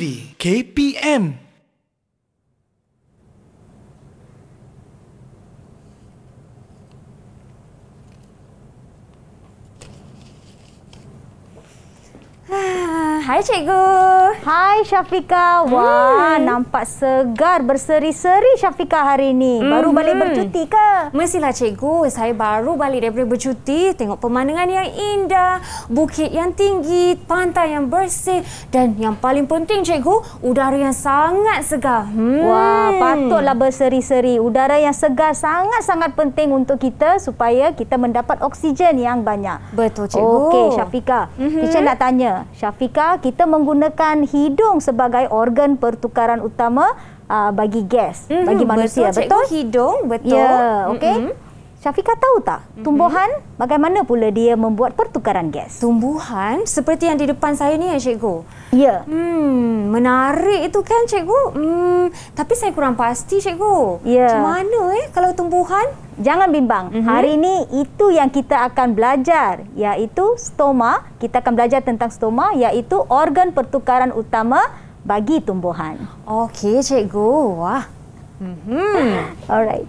TV KPM Ah Hai cikgu. Hai Syafika. Wah, hmm. nampak segar berseri-seri Syafika hari ini. Hmm. Baru balik bercuti ke? Mestilah cikgu. Saya baru balik daripada bercuti. Tengok pemandangan yang indah, bukit yang tinggi, pantai yang bersih dan yang paling penting cikgu, udara yang sangat segar. Hmm. Wah, patutlah berseri-seri. Udara yang segar sangat-sangat penting untuk kita supaya kita mendapat oksigen yang banyak. Betul cikgu. Okey Syafika. Hmm. Teacher nak tanya. Syafika kita menggunakan hidung sebagai organ pertukaran utama uh, bagi gas mm-hmm. bagi manusia betul, betul? hidung betul ya yeah, mm-hmm. Syafiqah tahu tak mhm. tumbuhan mm-hmm. bagaimana pula dia membuat pertukaran gas? Tumbuhan seperti yang di depan saya ni ya cikgu? Ya. Hmm, menarik itu kan cikgu? Hmm, tapi saya kurang pasti cikgu. Ya. Macam mana eh kalau tumbuhan? Jangan bimbang. Mm-hmm. Hari ini itu yang kita akan belajar iaitu stoma. Kita akan belajar tentang stoma iaitu organ pertukaran utama bagi tumbuhan. Okey cikgu. Wah. Mhm. Alright.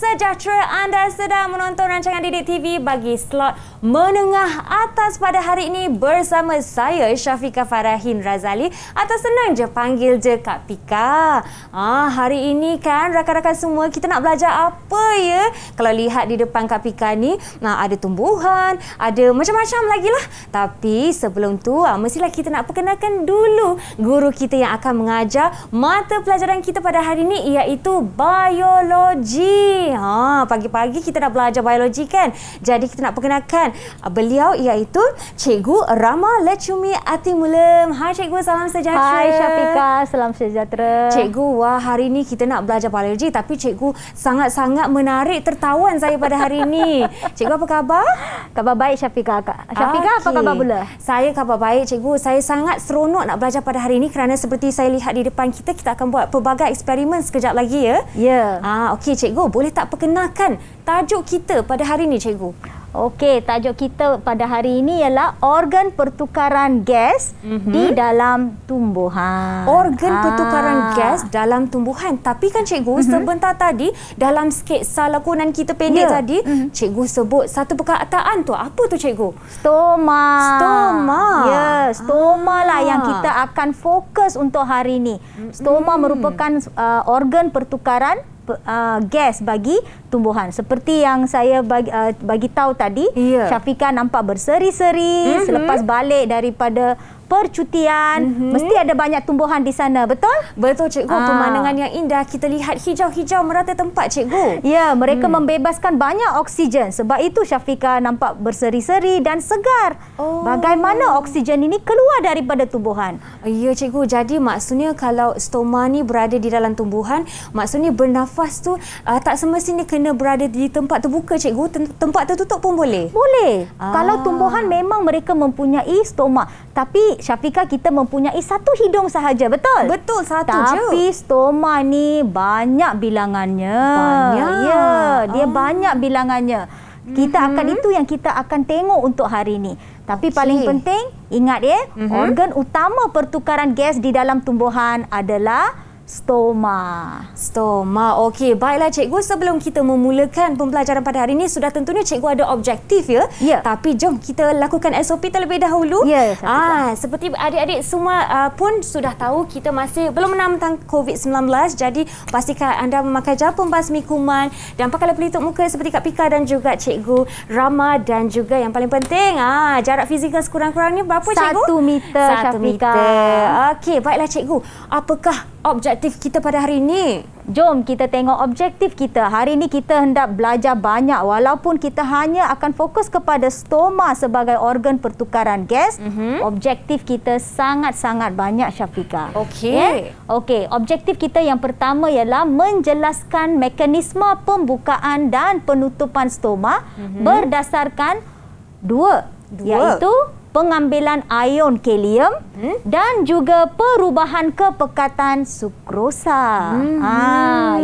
sejahtera anda sedang menonton rancangan Didik TV bagi slot menengah atas pada hari ini bersama saya Syafiqah Farahin Razali atau senang je panggil je Kak Pika. Ah, hari ini kan rakan-rakan semua kita nak belajar apa ya? Kalau lihat di depan Kak Pika ni nah, ada tumbuhan, ada macam-macam lagi lah. Tapi sebelum tu ah, mestilah kita nak perkenalkan dulu guru kita yang akan mengajar mata pelajaran kita pada hari ini iaitu biologi. Ha, pagi-pagi kita dah belajar biologi kan? Jadi kita nak perkenalkan ah, beliau iaitu Cikgu Rama Lechumi Atimulam. Hai Cikgu, salam sejahtera. Hai Syafika, salam sejahtera. Cikgu, wah hari ini kita nak belajar biologi tapi Cikgu sangat-sangat menarik tertawan saya pada hari ini. Cikgu apa khabar? Khabar baik Syafika. Syafika okay. apa khabar pula? Saya khabar baik Cikgu. Saya sangat seronok nak belajar pada hari ini kerana seperti saya lihat di depan kita, kita akan buat pelbagai eksperimen sekejap lagi ya. Ya. Yeah. Ah, Okey Cikgu, boleh tak tak perkenalkan tajuk kita pada hari ini cikgu. Okey, tajuk kita pada hari ini ialah organ pertukaran gas mm-hmm. di mhm. dalam tumbuhan. Organ Aa. Ah. pertukaran gas dalam tumbuhan. Tapi kan cikgu mm-hmm. sebentar tadi dalam sketsa lakonan kita pendek yeah. tadi, mm-hmm. cikgu sebut satu perkataan tu. Apa tu cikgu? Stoma. Stoma. Ya, yeah, stoma Aa. lah yang kita akan fokus untuk hari ini. Mhm. Stoma mm-hmm. merupakan uh, organ pertukaran uh, gas bagi tumbuhan seperti yang saya bagi, uh, bagi tahu tadi yeah. Syafika nampak berseri-seri mm-hmm. selepas balik daripada percutian. Mm -hmm. Mesti ada banyak tumbuhan di sana, betul? Betul, Cikgu. Aa. Ah. Pemandangan yang indah. Kita lihat hijau-hijau merata tempat, Cikgu. Ya, mereka mm. membebaskan banyak oksigen. Sebab itu Syafika nampak berseri-seri dan segar. Oh. Bagaimana oksigen ini keluar daripada tumbuhan? Ya, Cikgu. Jadi maksudnya kalau stoma ni berada di dalam tumbuhan, maksudnya bernafas tu aa, ah, tak semestinya kena berada di tempat terbuka, Cikgu. Tempat tertutup pun boleh? Boleh. Aa. Ah. Kalau tumbuhan memang mereka mempunyai stoma. Tapi Syafiqah kita mempunyai satu hidung sahaja, betul? Betul, satu Tapi, je. Tapi stoma ni banyak bilangannya. Banyak. Ya, dia oh. banyak bilangannya. Kita mm -hmm. akan itu yang kita akan tengok untuk hari ini. Tapi okay. paling penting, ingat ya, mm -hmm. organ utama pertukaran gas di dalam tumbuhan adalah stoma. Stoma. Okey, baiklah cikgu sebelum kita memulakan pembelajaran pada hari ini sudah tentunya cikgu ada objektif ya. ya. Tapi jom kita lakukan SOP terlebih dahulu. Ya. Ah, seperti adik-adik semua uh, pun sudah tahu kita masih belum menang tentang COVID-19. Jadi pastikan anda memakai jawab pembasmi kuman dan pakai pelitup muka seperti Kak Pika dan juga cikgu Rama dan juga yang paling penting ah jarak fizikal sekurang-kurangnya berapa Satu cikgu? Satu meter, Satu meter. Okey, baiklah cikgu. Apakah objektif objektif kita pada hari ini? Jom kita tengok objektif kita. Hari ini kita hendak belajar banyak walaupun kita hanya akan fokus kepada stoma sebagai organ pertukaran gas. Mm -hmm. Objektif kita sangat-sangat banyak Syafika. Okey. Yeah? Okey, objektif kita yang pertama ialah menjelaskan mekanisme pembukaan dan penutupan stoma mm -hmm. berdasarkan dua, dua. iaitu pengambilan ion kalium hmm? dan juga perubahan kepekatan sukrosa. Hmm. Ha,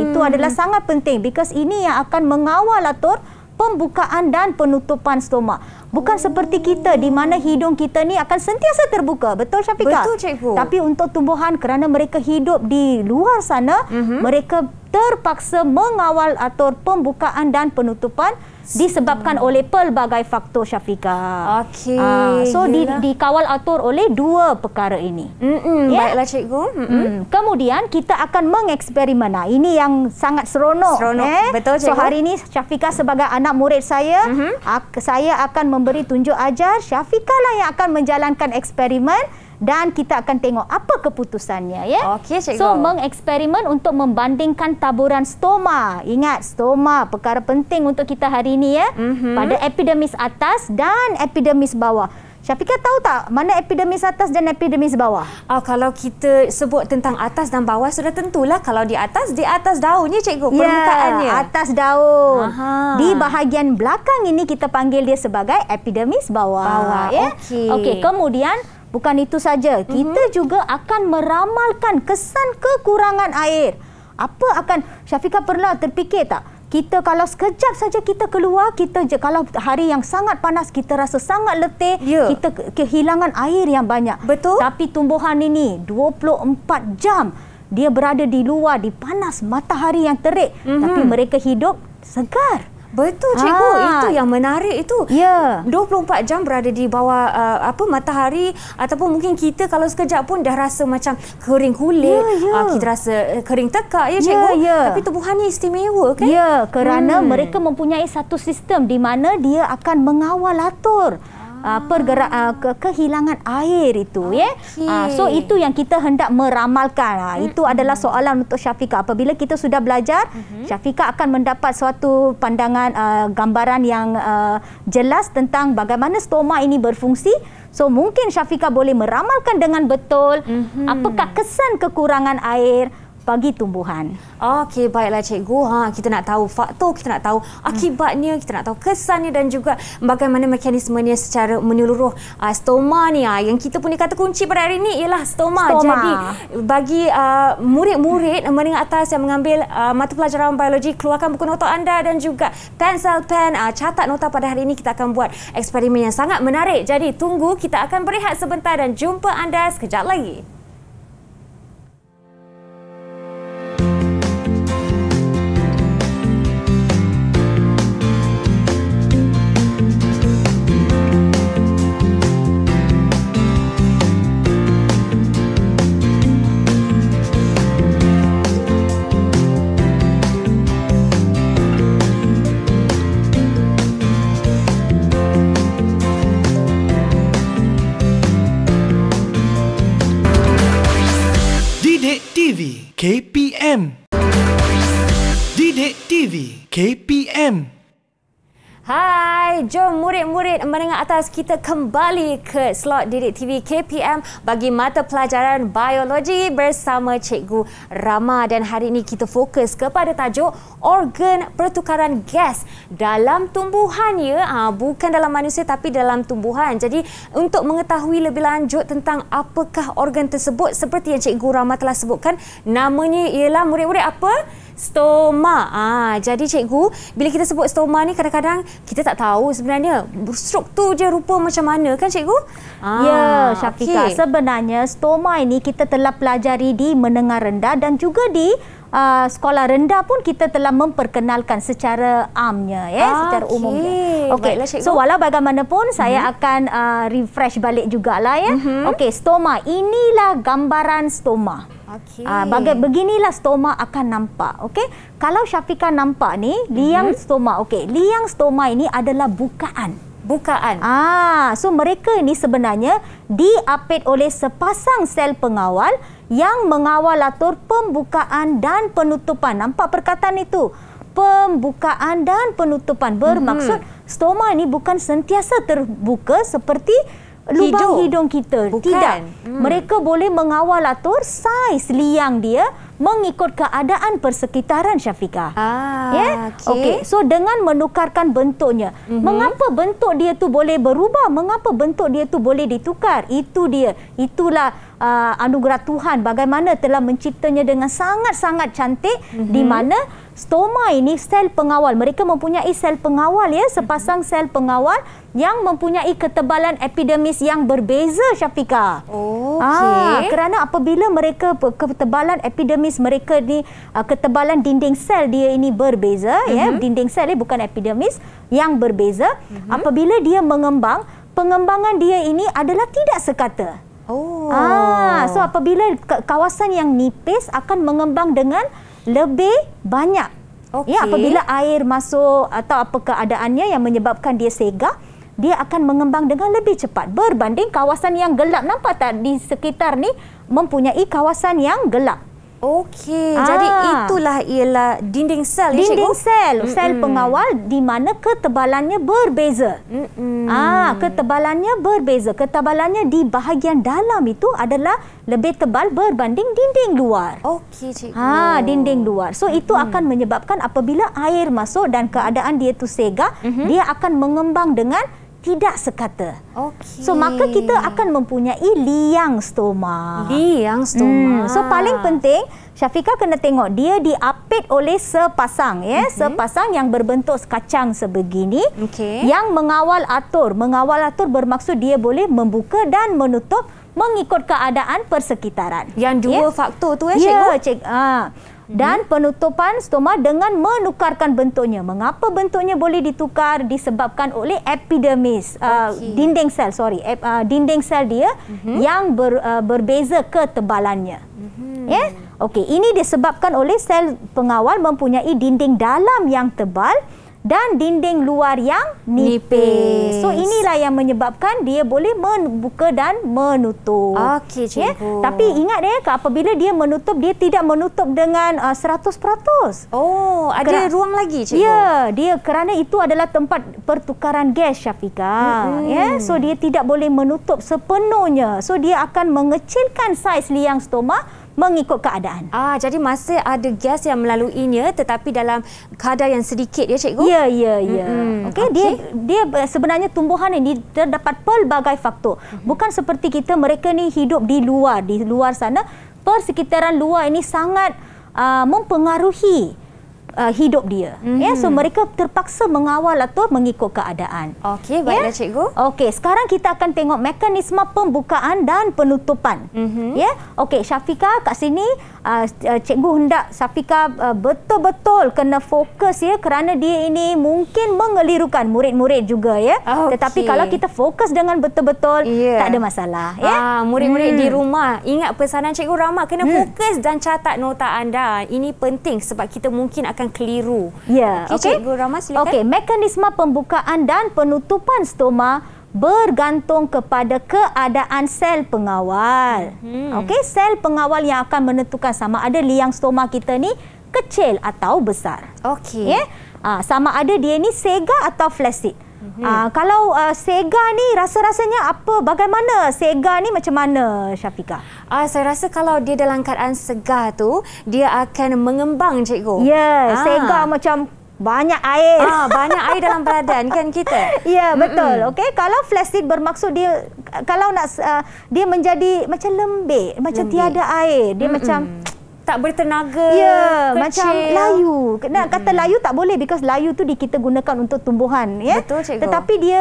itu adalah sangat penting because ini yang akan mengawal latur pembukaan dan penutupan stoma. Bukan oh. seperti kita di mana oh. hidung kita ni akan sentiasa terbuka. Betul Syafiqah? Betul Cik Cikgu. Tapi untuk tumbuhan kerana mereka hidup di luar sana, mm -hmm. mereka terpaksa mengawal atur pembukaan dan penutupan disebabkan oleh pelbagai faktor Syafika. Okey. Uh, so di, dikawal atur oleh dua perkara ini. Mm -mm, yeah? Baiklah cikgu. Mm -mm. Mm. Kemudian kita akan mengeksperimen. Nah, ini yang sangat seronok. Seronok. Eh? Betul cikgu. So hari ini Syafika sebagai anak murid saya, mm -hmm. saya akan memberi tunjuk ajar. Syafika lah yang akan menjalankan eksperimen dan kita akan tengok apa keputusannya ya. Okey cikgu. So mengeksperimen untuk membandingkan taburan stoma. Ingat stoma perkara penting untuk kita hari ini ya. Mm -hmm. Pada epidemis atas dan epidemis bawah. Syafiqah tahu tak mana epidemis atas dan epidemis bawah? Oh, kalau kita sebut tentang atas dan bawah sudah tentulah kalau di atas, di atas daunnya cikgu ya, permukaannya. Ya, atas daun. Aha. Di bahagian belakang ini kita panggil dia sebagai epidemis bawah. bawah ya? Okey. Okey, kemudian Bukan itu saja, mm -hmm. kita mhm. juga akan meramalkan kesan kekurangan air. Apa akan Syafika pernah terfikir tak? Kita kalau sekejap saja kita keluar, kita je, kalau hari yang sangat panas kita rasa sangat letih, ya. kita kehilangan air yang banyak. Betul. Tapi tumbuhan ini 24 jam dia berada di luar di panas matahari yang terik, mm -hmm. tapi mhm. mereka hidup segar. Betul cikgu, ha. itu yang menarik itu. Ya. 24 jam berada di bawah uh, apa matahari ataupun mungkin kita kalau sekejap pun dah rasa macam kering kulit, ya, ya. Uh, kita rasa eh, kering tekak ya, ya cikgu. Ya, ya. Tapi tubuhannya istimewa kan? Ya, kerana hmm. mereka mempunyai satu sistem di mana dia akan mengawal atur uh, ah. ah, pergerakan uh, ke kehilangan air itu okay. ya. Uh, so itu yang kita hendak meramalkan. Uh, itu mm -hmm. adalah soalan untuk Syafika. Apabila kita sudah belajar, mm -hmm. Syafika akan mendapat suatu pandangan uh, gambaran yang uh, jelas tentang bagaimana stoma ini berfungsi. So mungkin Syafika boleh meramalkan dengan betul mm -hmm. apakah kesan kekurangan air bagi tumbuhan. Okey, baiklah cikgu. Ha, kita nak tahu faktor, kita nak tahu hmm. akibatnya, kita nak tahu kesannya dan juga bagaimana mekanismenya secara menyeluruh uh, stoma ni. Uh, yang kita punya kata kunci pada hari ini ialah stoma. stoma. Jadi, bagi ah, murid-murid hmm. menengah atas yang mengambil uh, mata pelajaran biologi, keluarkan buku nota anda dan juga pensel pen, uh, catat nota pada hari ini. Kita akan buat eksperimen yang sangat menarik. Jadi, tunggu. Kita akan berehat sebentar dan jumpa anda sekejap lagi. KPM. Didik TV KPM. Hai, jom murid-murid menengah atas kita kembali ke slot Didik TV KPM bagi mata pelajaran biologi bersama Cikgu Rama dan hari ini kita fokus kepada tajuk organ pertukaran gas dalam tumbuhan ya, ha, bukan dalam manusia tapi dalam tumbuhan. Jadi untuk mengetahui lebih lanjut tentang apakah organ tersebut seperti yang Cikgu Rama telah sebutkan, namanya ialah murid-murid apa? stoma. Ah, ha, jadi cikgu, bila kita sebut stoma ni kadang-kadang kita tak tahu sebenarnya struktur je rupa macam mana kan cikgu? Ah, ya, Syafiqah. Okay. Sebenarnya stoma ini kita telah pelajari di menengah rendah dan juga di Uh, sekolah rendah pun kita telah memperkenalkan secara amnya ya ah, secara okay. umumnya. Okey. So walau bagaimanapun hmm. saya mhm. akan uh, refresh balik juga lah ya. Hmm. Okey, stoma inilah gambaran stoma. Okay. Uh, ah, baga- beginilah stoma akan nampak. Okay, Kalau Syafika nampak ni liang mm-hmm. stoma. Okay, Liang stoma ini adalah bukaan bukaan. Ah, so mereka ini sebenarnya diapit oleh sepasang sel pengawal yang mengawal atur pembukaan dan penutupan. Nampak perkataan itu? Pembukaan dan penutupan bermaksud mm-hmm. stoma ini bukan sentiasa terbuka seperti lubang hidung kita. Bukan. Tidak. Hmm. Mereka boleh mengawal atur saiz liang dia mengikut keadaan persekitaran Syafika. Ah, yeah? okey. Okay. So dengan menukarkan bentuknya. Mm -hmm. Mengapa bentuk dia tu boleh berubah? Mengapa bentuk dia tu boleh ditukar? Itu dia. Itulah uh, anugerah Tuhan bagaimana telah menciptanya dengan sangat-sangat cantik mm -hmm. di mhm. mana Stoma ini sel pengawal. Mereka mempunyai sel pengawal ya, sepasang mhm. sel pengawal yang mempunyai ketebalan epidermis yang berbeza Syafika. Okay. Ah, kerana apabila mereka ketebalan epidermis mereka ni ah, ketebalan dinding sel dia ini berbeza uh-huh. ya, mhm. dinding sel ni bukan epidermis yang berbeza. Uh-huh. Apabila dia mengembang, pengembangan dia ini adalah tidak sekata. Oh. Ah, so apabila kawasan yang nipis akan mengembang dengan lebih banyak. Okay. Ya, apabila air masuk atau apa keadaannya yang menyebabkan dia segar, dia akan mengembang dengan lebih cepat berbanding kawasan yang gelap. Nampak tak di sekitar ni mempunyai kawasan yang gelap. Okey, ah. jadi itulah ialah dinding sel. Ya, dinding cikgu. sel, mm -mm. sel pengawal di mana ketebalannya berbeza. Mm -mm. Ah, ketebalannya berbeza. Ketebalannya di bahagian dalam itu adalah lebih tebal berbanding dinding luar. Okey, cikgu. Ah, dinding luar. So itu mm -hmm. akan menyebabkan apabila air masuk dan keadaan dia tu sega, mm -hmm. dia akan mengembang dengan tidak sekata. Okay. So maka kita akan mempunyai liang stoma. Liang stoma. Hmm. So paling penting Syafika kena tengok dia diapit oleh sepasang ya, okay. Mhm. sepasang yang berbentuk kacang sebegini okay. yang mengawal atur. Mengawal atur bermaksud dia boleh membuka dan menutup mengikut keadaan persekitaran. Yang dua yeah. faktor tu eh, yeah, Cikgu? Ya, Cikgu. Ha. Dan mhm. penutupan stoma dengan menukarkan bentuknya. Mengapa bentuknya boleh ditukar disebabkan oleh epidermis okay. uh, dinding sel, sorry, uh, dinding sel dia uh yang ber, uh, berbeza ketebalannya. Uh mhm. Yeah, okay. Ini disebabkan oleh sel pengawal mempunyai dinding dalam yang tebal dan dinding luar yang nipis. nipis. So inilah yang menyebabkan dia boleh membuka dan menutup. Okey ya? cikgu. Yeah? Tapi ingat ya, ke apabila dia menutup, dia tidak menutup dengan uh, 100%. Oh, ada kerana, ruang lagi cikgu. Ya, yeah, dia kerana itu adalah tempat pertukaran gas Syafika. Mm-hmm. Yeah? So dia tidak boleh menutup sepenuhnya. So dia akan mengecilkan saiz liang stoma mengikut keadaan. Ah, jadi masih ada gas yang melaluinya tetapi dalam kadar yang sedikit ya cikgu. Ya ya ya. Mm-hmm. Okey okay. dia dia sebenarnya tumbuhan ini terdapat pelbagai faktor. Mm-hmm. Bukan seperti kita mereka ni hidup di luar di luar sana persekitaran luar ini sangat uh, mempengaruhi uh, hidup dia. Mm-hmm. Ya, so mereka terpaksa mengawal atau mengikut keadaan. Okey, baiklah ya? Lah, cikgu. Okey, sekarang kita akan tengok mekanisme pembukaan dan penutupan. Mm-hmm. Ya. Okey, Syafika kat sini uh, uh, cikgu hendak Syafika uh, betul-betul kena fokus ya kerana dia ini mungkin mengelirukan murid-murid juga ya. Okay. Ah, Tetapi kalau kita fokus dengan betul-betul yeah. tak ada masalah ya. Ah, murid-murid hmm. di rumah ingat pesanan cikgu Rama kena hmm. fokus dan catat nota anda. Ini penting sebab kita mungkin akan akan keliru. Ya, yeah. okey. Cikgu Rama silakan. Okey, mekanisme pembukaan dan penutupan stoma bergantung kepada keadaan sel pengawal. Hmm. Okey, sel pengawal yang akan menentukan sama ada liang stoma kita ni kecil atau besar. Okey. Yeah? Ya? Ha, sama ada dia ni sega atau flaccid. Uh, kalau uh, sega ni rasa-rasanya apa bagaimana sega ni macam mana Syafiqah Ah saya rasa kalau dia dalam keadaan segar tu dia akan mengembang cikgu. Ya, yeah, segar macam banyak air. Ah, banyak air dalam badan kan kita. Ya, betul. Okey, kalau flaccid bermaksud dia kalau nak uh, dia menjadi macam lembek, macam lembik. tiada air, dia Mm-mm. macam tak bertenaga. Ya, kecil. macam layu. Kena Mm-mm. kata layu tak boleh because layu tu kita gunakan untuk tumbuhan, ya. Yeah? Betul, cikgu. Tetapi dia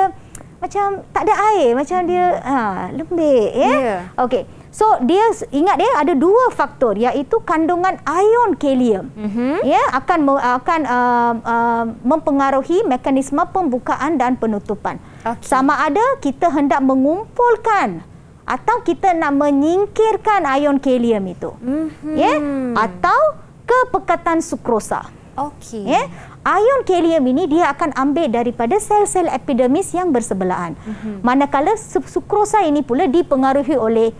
macam tak ada air, macam dia ha, lembek, ya. Yeah? Yeah. Okey. So dia ingat dia ada dua faktor iaitu kandungan ion kalium. Uh mhm. -huh. Ya akan akan uh, uh, mempengaruhi mekanisme pembukaan dan penutupan. Okay. Sama ada kita hendak mengumpulkan atau kita nak menyingkirkan ion kalium itu. Uh mhm. -huh. Ya atau kepekatan sukrosa. Okey. Ya. Ion kalium ini dia akan ambil daripada sel-sel epidermis yang bersebelahan. Uh mhm. -huh. Manakala sukrosa ini pula dipengaruhi oleh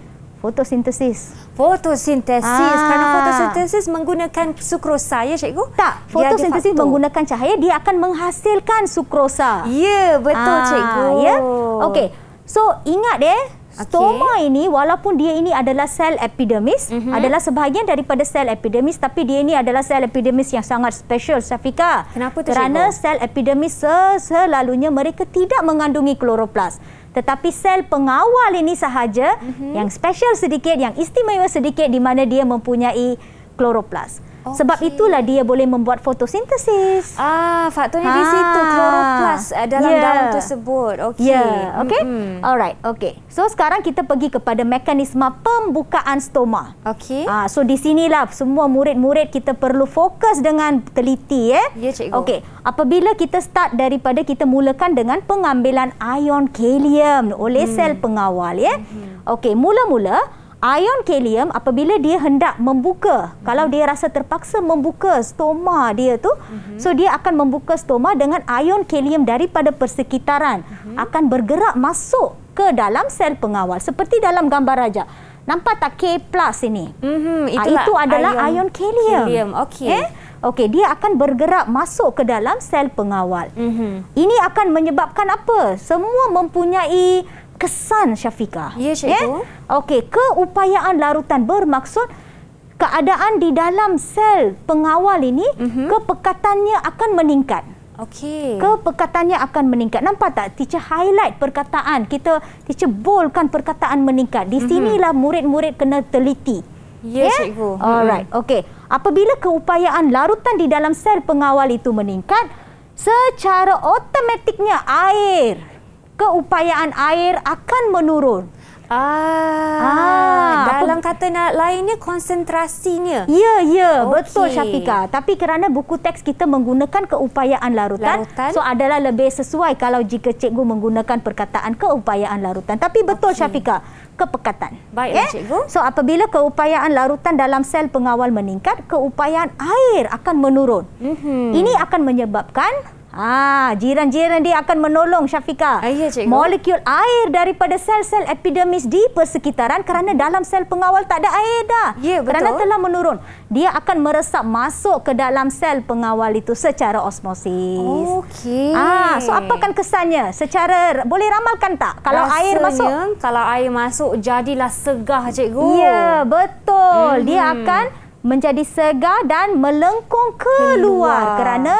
fotosintesis. Fotosintesis. Aa. Ah. Kerana fotosintesis menggunakan sukrosa ya cikgu? Tak. Fotosintesis menggunakan cahaya dia akan menghasilkan sukrosa. Ya, betul Aa. Ah, cikgu. Ya. Okey. So ingat deh Stoma ini walaupun dia ini adalah sel epidermis, mm -hmm. adalah sebahagian daripada sel epidermis tapi dia ini adalah sel epidermis yang sangat special Safika. Kenapa tu Kerana cikgu? sel epidermis selalunya mereka tidak mengandungi kloroplas. Tetapi sel pengawal ini sahaja mm -hmm. yang special sedikit, yang istimewa sedikit di mana dia mempunyai kloroplas. Oh, Sebab itulah dia boleh membuat fotosintesis. Ah, faktornya ah. di ha. situ kloroplas uh, eh, dalam yeah. daun tersebut. Okey. Yeah. Okey. Mm -hmm. Alright. Okey. So sekarang kita pergi kepada mekanisme pembukaan stoma. Okey. Ah, so di sinilah semua murid-murid kita perlu fokus dengan teliti eh. Ya, yeah, cikgu. Okey. Apabila kita start daripada kita mulakan dengan pengambilan ion kalium oleh mm. sel pengawal ya. Yeah? Mm -hmm. Okey, mula-mula ion kalium apabila dia hendak membuka mm -hmm. kalau dia rasa terpaksa membuka stoma dia tu mm -hmm. so dia akan membuka stoma dengan ion kalium daripada persekitaran mm -hmm. akan bergerak masuk ke dalam sel pengawal seperti dalam gambar raja nampak tak K plus ini mm -hmm. ha, itu adalah ion kalium kalium okey eh? Okey, dia akan bergerak masuk ke dalam sel pengawal. Mm -hmm. Ini akan menyebabkan apa? Semua mempunyai kesan Syafika, Ya, Syekh yeah? Okey, keupayaan larutan bermaksud keadaan di dalam sel pengawal ini, mm-hmm. kepekatannya akan meningkat. Okey. Kepekatannya akan meningkat. Nampak tak teacher highlight perkataan. Kita teacher bolkan perkataan meningkat. Di mhm. sinilah mm-hmm. murid-murid kena teliti. Ya, yeah, yeah? cikgu. Mhm. Alright. Okey. Apabila keupayaan larutan di dalam sel pengawal itu meningkat, secara automatiknya air keupayaan air akan menurun. Ah, ah dalam kata lainnya konsentrasinya. Ya, ya, okay. betul Syafika. Tapi kerana buku teks kita menggunakan keupayaan larutan, larutan, so adalah lebih sesuai kalau jika cikgu menggunakan perkataan keupayaan larutan. Tapi betul okay. Syafika, kepekatan. Baiklah yeah? cikgu. So apabila keupayaan larutan dalam sel pengawal meningkat, keupayaan air akan menurun. Mm -hmm. Ini akan menyebabkan Ah, jiran-jiran dia akan menolong Syafika. Ya, cikgu. Molekul air daripada sel-sel epidermis di persekitaran kerana dalam sel pengawal tak ada air dah. Ya, betul. Kerana telah menurun. Dia akan meresap masuk ke dalam sel pengawal itu secara osmosis. Okey. Ah, so apa kan kesannya? Secara boleh ramalkan tak kalau Rasanya, air masuk? Kalau air masuk jadilah segah, cikgu. Ya, betul. -hmm. Dia akan menjadi segar dan melengkung keluar, keluar. kerana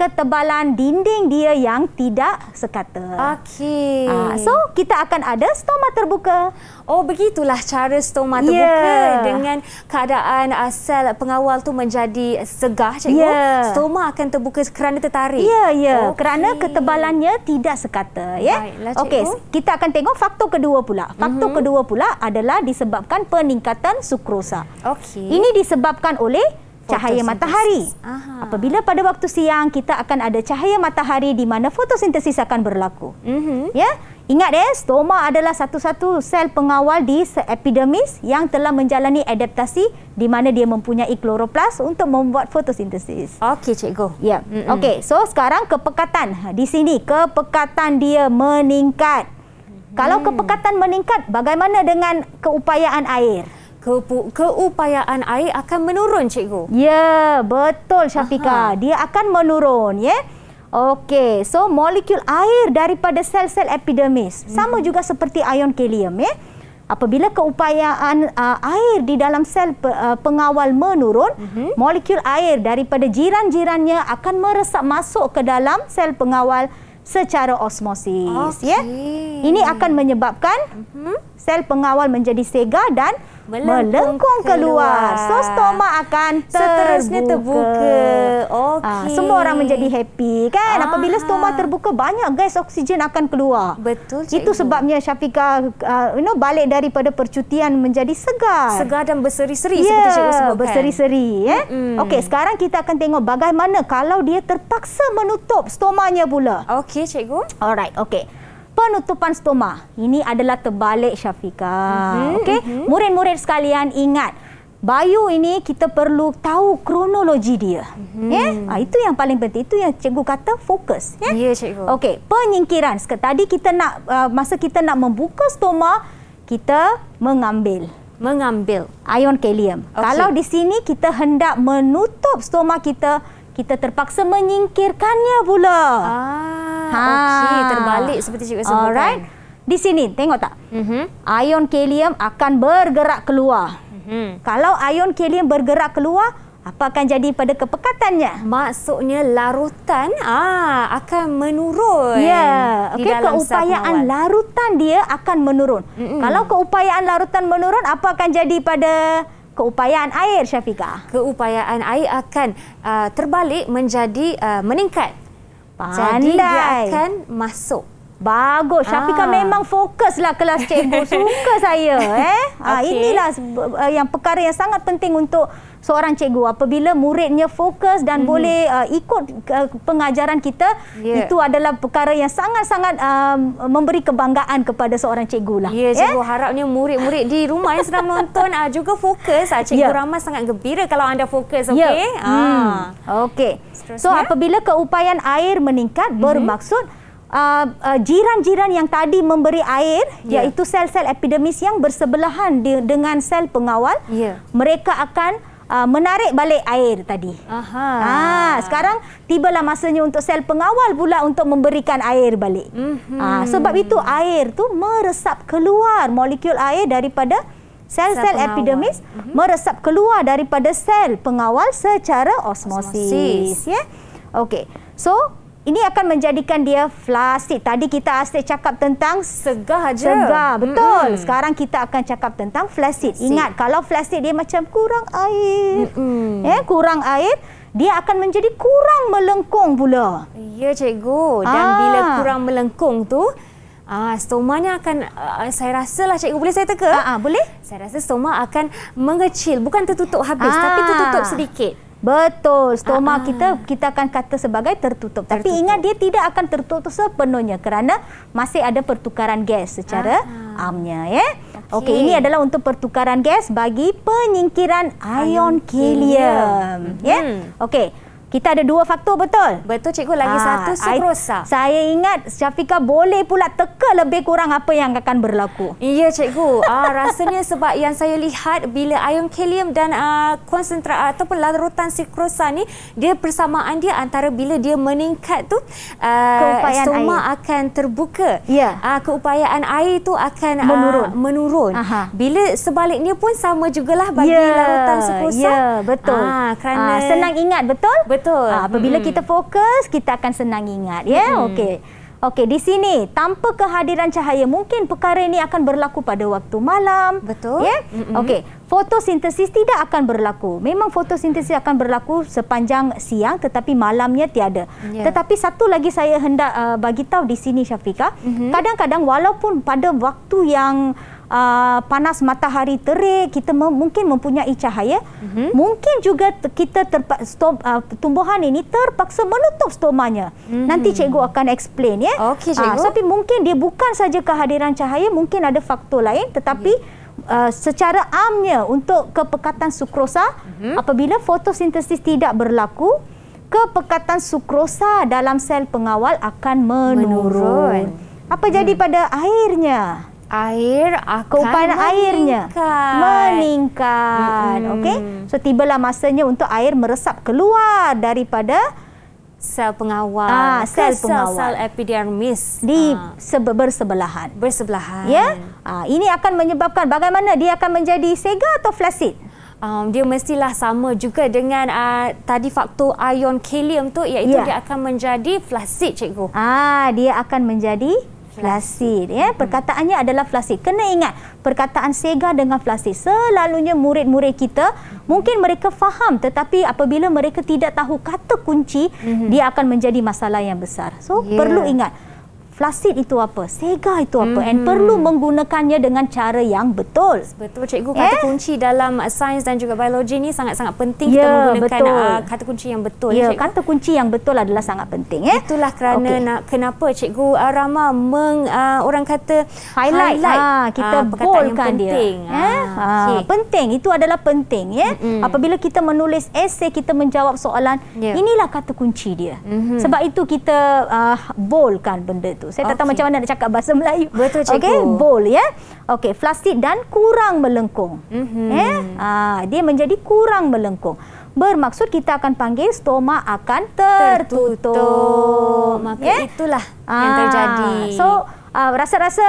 ketebalan dinding dia yang tidak sekata. Okey. Uh, so kita akan ada stoma terbuka. Oh begitulah cara stoma terbuka yeah. dengan keadaan uh, pengawal tu menjadi segah cikgu. Yeah. Stoma akan terbuka kerana tertarik. Ya yeah, ya. Yeah. Okay. Kerana ketebalannya tidak sekata ya. Yeah? Okey, kita akan tengok faktor kedua pula. Faktor mm-hmm. kedua pula adalah disebabkan peningkatan sukrosa. Okey. Ini disebabkan oleh cahaya matahari. Aha. Apabila pada waktu siang kita akan ada cahaya matahari di mana fotosintesis akan berlaku. Mm -hmm. Ya. Ingat ya, stoma adalah satu-satu sel pengawal di seepidermis yang telah menjalani adaptasi di mana dia mempunyai kloroplas untuk membuat fotosintesis. Okey, cikgu. Ya. Mm -mm. Okey, so sekarang kepekatan. Di sini kepekatan dia meningkat. -hmm. Kalau kepekatan meningkat, bagaimana dengan keupayaan air? keupayaan air akan menurun cikgu. Ya, betul Syafika. Aha. Dia akan menurun ya. Okey, so molekul air daripada sel-sel epidermis hmm. sama juga seperti ion kalium ya. Apabila keupayaan uh, air di dalam sel pe, uh, pengawal menurun, mm -hmm. molekul air daripada jiran-jirannya akan meresap masuk ke dalam sel pengawal secara osmosis. Okay. Ya? Ini akan menyebabkan mm -hmm. sel pengawal menjadi segar dan melengkung, melengkung keluar. keluar. So stomach akan seterusnya terbuka. terbuka. Ah, okey. Ah, semua orang menjadi happy kan? Ah. Apabila stoma terbuka banyak gas oksigen akan keluar. Betul. Cikgu. Itu sebabnya Syafika uh, you know balik daripada percutian menjadi segar. Segar dan berseri-seri yeah, seperti cikgu sebutkan. Berseri-seri ya. Eh? Mm -mm. Okey, sekarang kita akan tengok bagaimana kalau dia terpaksa menutup stomanya pula. Okey cikgu. Alright, okey penutupan stoma. Ini adalah terbalik Syafika. Mm-hmm. Okey, mhm. murid-murid sekalian ingat Bayu ini kita perlu tahu kronologi dia. Hmm. Ya? Ha, itu yang paling penting. Itu yang cikgu kata fokus. Ya, ya cikgu. Okey, penyingkiran. Sekarang tadi kita nak, uh, masa kita nak membuka stoma, kita mengambil. Mengambil. Ion kalium. Okay. Kalau di sini kita hendak menutup stoma kita, kita terpaksa menyingkirkannya pula. Ah, ha. okey. Terbalik seperti cikgu sebutkan. Alright. Di sini, tengok tak? Mm -hmm. Ion kalium akan bergerak keluar. Mm -hmm. Kalau ion kalium bergerak keluar, apa akan jadi pada kepekatannya? Maksudnya larutan ah akan menurun. Ya, yeah. okay, keupayaan larutan dia akan menurun. Mm -hmm. Kalau keupayaan larutan menurun, apa akan jadi pada keupayaan air Syafika. Keupayaan air akan uh, terbalik menjadi uh, meningkat. Pandai. Jadi dia akan masuk. Bagus. Syafika ah. memang fokuslah kelas cikgu. Suka saya. Eh? Ah, okay. uh, inilah yang perkara yang sangat penting untuk seorang cikgu apabila muridnya fokus dan -hmm. boleh uh, ikut uh, pengajaran kita yeah. itu adalah perkara yang sangat-sangat uh, memberi kebanggaan kepada seorang cikgu lah. Ya, yeah, cikgu yeah? harapnya murid-murid di rumah yang sedang menonton uh, ah, juga fokus. Uh, cikgu yeah. Rama sangat gembira kalau anda fokus, ya. okey? Yeah. Hmm. Ah. So apabila keupayaan air meningkat -hmm. bermaksud jiran-jiran uh, uh, yang tadi memberi air yeah. iaitu sel-sel epidemis yang bersebelahan di, dengan sel pengawal yeah. mereka akan uh, menarik balik air tadi. Aha. Ha, sekarang tibalah masanya untuk sel pengawal pula untuk memberikan air balik. Mm -hmm. ha, sebab itu air tu meresap keluar molekul air daripada sel-sel epidermis mm -hmm. meresap keluar daripada sel pengawal secara osmosis. osmosis. yeah? okay. So ini akan menjadikan dia flasik. Tadi kita asyik cakap tentang segah aja. Segah betul. Mm-mm. Sekarang kita akan cakap tentang flasik. Ingat kalau flasik dia macam kurang air. Mm-mm. Eh, kurang air, dia akan menjadi kurang melengkung pula. Ya, cikgu. Dan Aa. Ah. bila kurang melengkung tu Ah, stomanya akan uh, saya rasalah cikgu boleh saya teka? Ah, ah, boleh. Saya rasa stoma akan mengecil, bukan tertutup habis, Aa. tapi tertutup sedikit. Betul, stoma Aa. Ah. kita kita akan kata sebagai tertutup. tertutup. Tapi ingat dia tidak akan tertutup sepenuhnya kerana masih ada pertukaran gas secara Aa. Ah. amnya ya. Okey, okay, ini adalah untuk pertukaran gas bagi penyingkiran ion, ion kalium. kalium ya. Hmm. Okey. Kita ada dua faktor betul? Betul cikgu lagi ha, satu sukrosa. I, saya ingat Syafika boleh pula teka lebih kurang apa yang akan berlaku. Iya cikgu. Ah rasanya sebab yang saya lihat bila ion kalium dan uh, konsentrat ah, ataupun larutan sukrosa ni dia persamaan dia antara bila dia meningkat tu uh, stoma air. akan terbuka. Ya. Ah keupayaan air tu akan menurun. Uh, menurun. Aha. Bila sebaliknya pun sama jugalah bagi yeah. larutan sukrosa. Ya, yeah, betul. Ah kerana uh, senang ingat betul? betul Betul. Ha, apabila hmm. kita fokus, kita akan senang ingat. Ya, hmm. okey. Okey, di sini, tanpa kehadiran cahaya, mungkin perkara ini akan berlaku pada waktu malam. Betul. Ya, yeah? mm -mm. okey. Fotosintesis tidak akan berlaku. Memang fotosintesis akan berlaku sepanjang siang tetapi malamnya tiada. Yeah. Tetapi satu lagi saya hendak uh, bagi tahu di sini, Syafika. Mm-hmm. Kadang-kadang mm -hmm. walaupun pada waktu yang uh, panas matahari terik kita mem mungkin mempunyai cahaya mm -hmm. mungkin juga kita stop uh, tumbuhan ini terpaksa menutup stomanya mm -hmm. nanti cikgu akan explain ya okay, ah, cikgu. Uh, tapi mungkin dia bukan saja kehadiran cahaya mungkin ada faktor lain tetapi yeah. Mhm. Uh, secara amnya untuk kepekatan sukrosa, uh mhm. -huh. apabila fotosintesis tidak berlaku, kepekatan sukrosa dalam sel pengawal akan menurun. menurun. Apa uh -huh. jadi hmm. pada akhirnya? air uh, keupayaan kan airnya meningkat hmm. okey so tibalah masanya untuk air meresap keluar daripada sel pengawal ah, sel pengawal sel epidermis di ah. bersebelahan bersebelahan ya ah, ini akan menyebabkan bagaimana dia akan menjadi sega atau flasid? Um, dia mestilah sama juga dengan uh, tadi faktor ion kalium tu iaitu yeah. dia akan menjadi flasid, cikgu. Ah dia akan menjadi flasid ya hmm. perkataannya adalah flasid kena ingat perkataan sega dengan flasid selalunya murid-murid kita mungkin mereka faham tetapi apabila mereka tidak tahu kata kunci -hmm. dia akan menjadi masalah yang besar so yeah. perlu ingat flaccid itu apa, sega itu apa mm-hmm. and mhm. perlu menggunakannya dengan cara yang betul. Betul cikgu, kata yeah. kunci dalam sains dan juga biologi ni sangat-sangat penting yeah, kita menggunakan betul. Uh, kata kunci yang betul. Ya, yeah, kata kunci yang betul adalah sangat penting. Eh? Itulah kerana okay. nak, kenapa cikgu uh, Rama meng, uh, orang kata highlight, highlight uh, kita uh, bolkan dia. Penting. Uh, eh? okay. penting, itu adalah penting. Yeah? Mm-hmm. Apabila kita menulis esei, kita menjawab soalan, yeah. inilah kata kunci dia. Mm-hmm. Sebab itu kita uh, bolkan benda itu. Saya okay. tak tahu macam mana nak cakap bahasa Melayu. Betul cikgu. Okey, bowl ya. Okey, plastik dan kurang melengkung. Mm-hmm. Eh? Ah, dia menjadi kurang melengkung. Bermaksud kita akan panggil stoma akan tertutup. tertutup. Maka yeah? itulah ah. yang terjadi. So, ah, rasa-rasa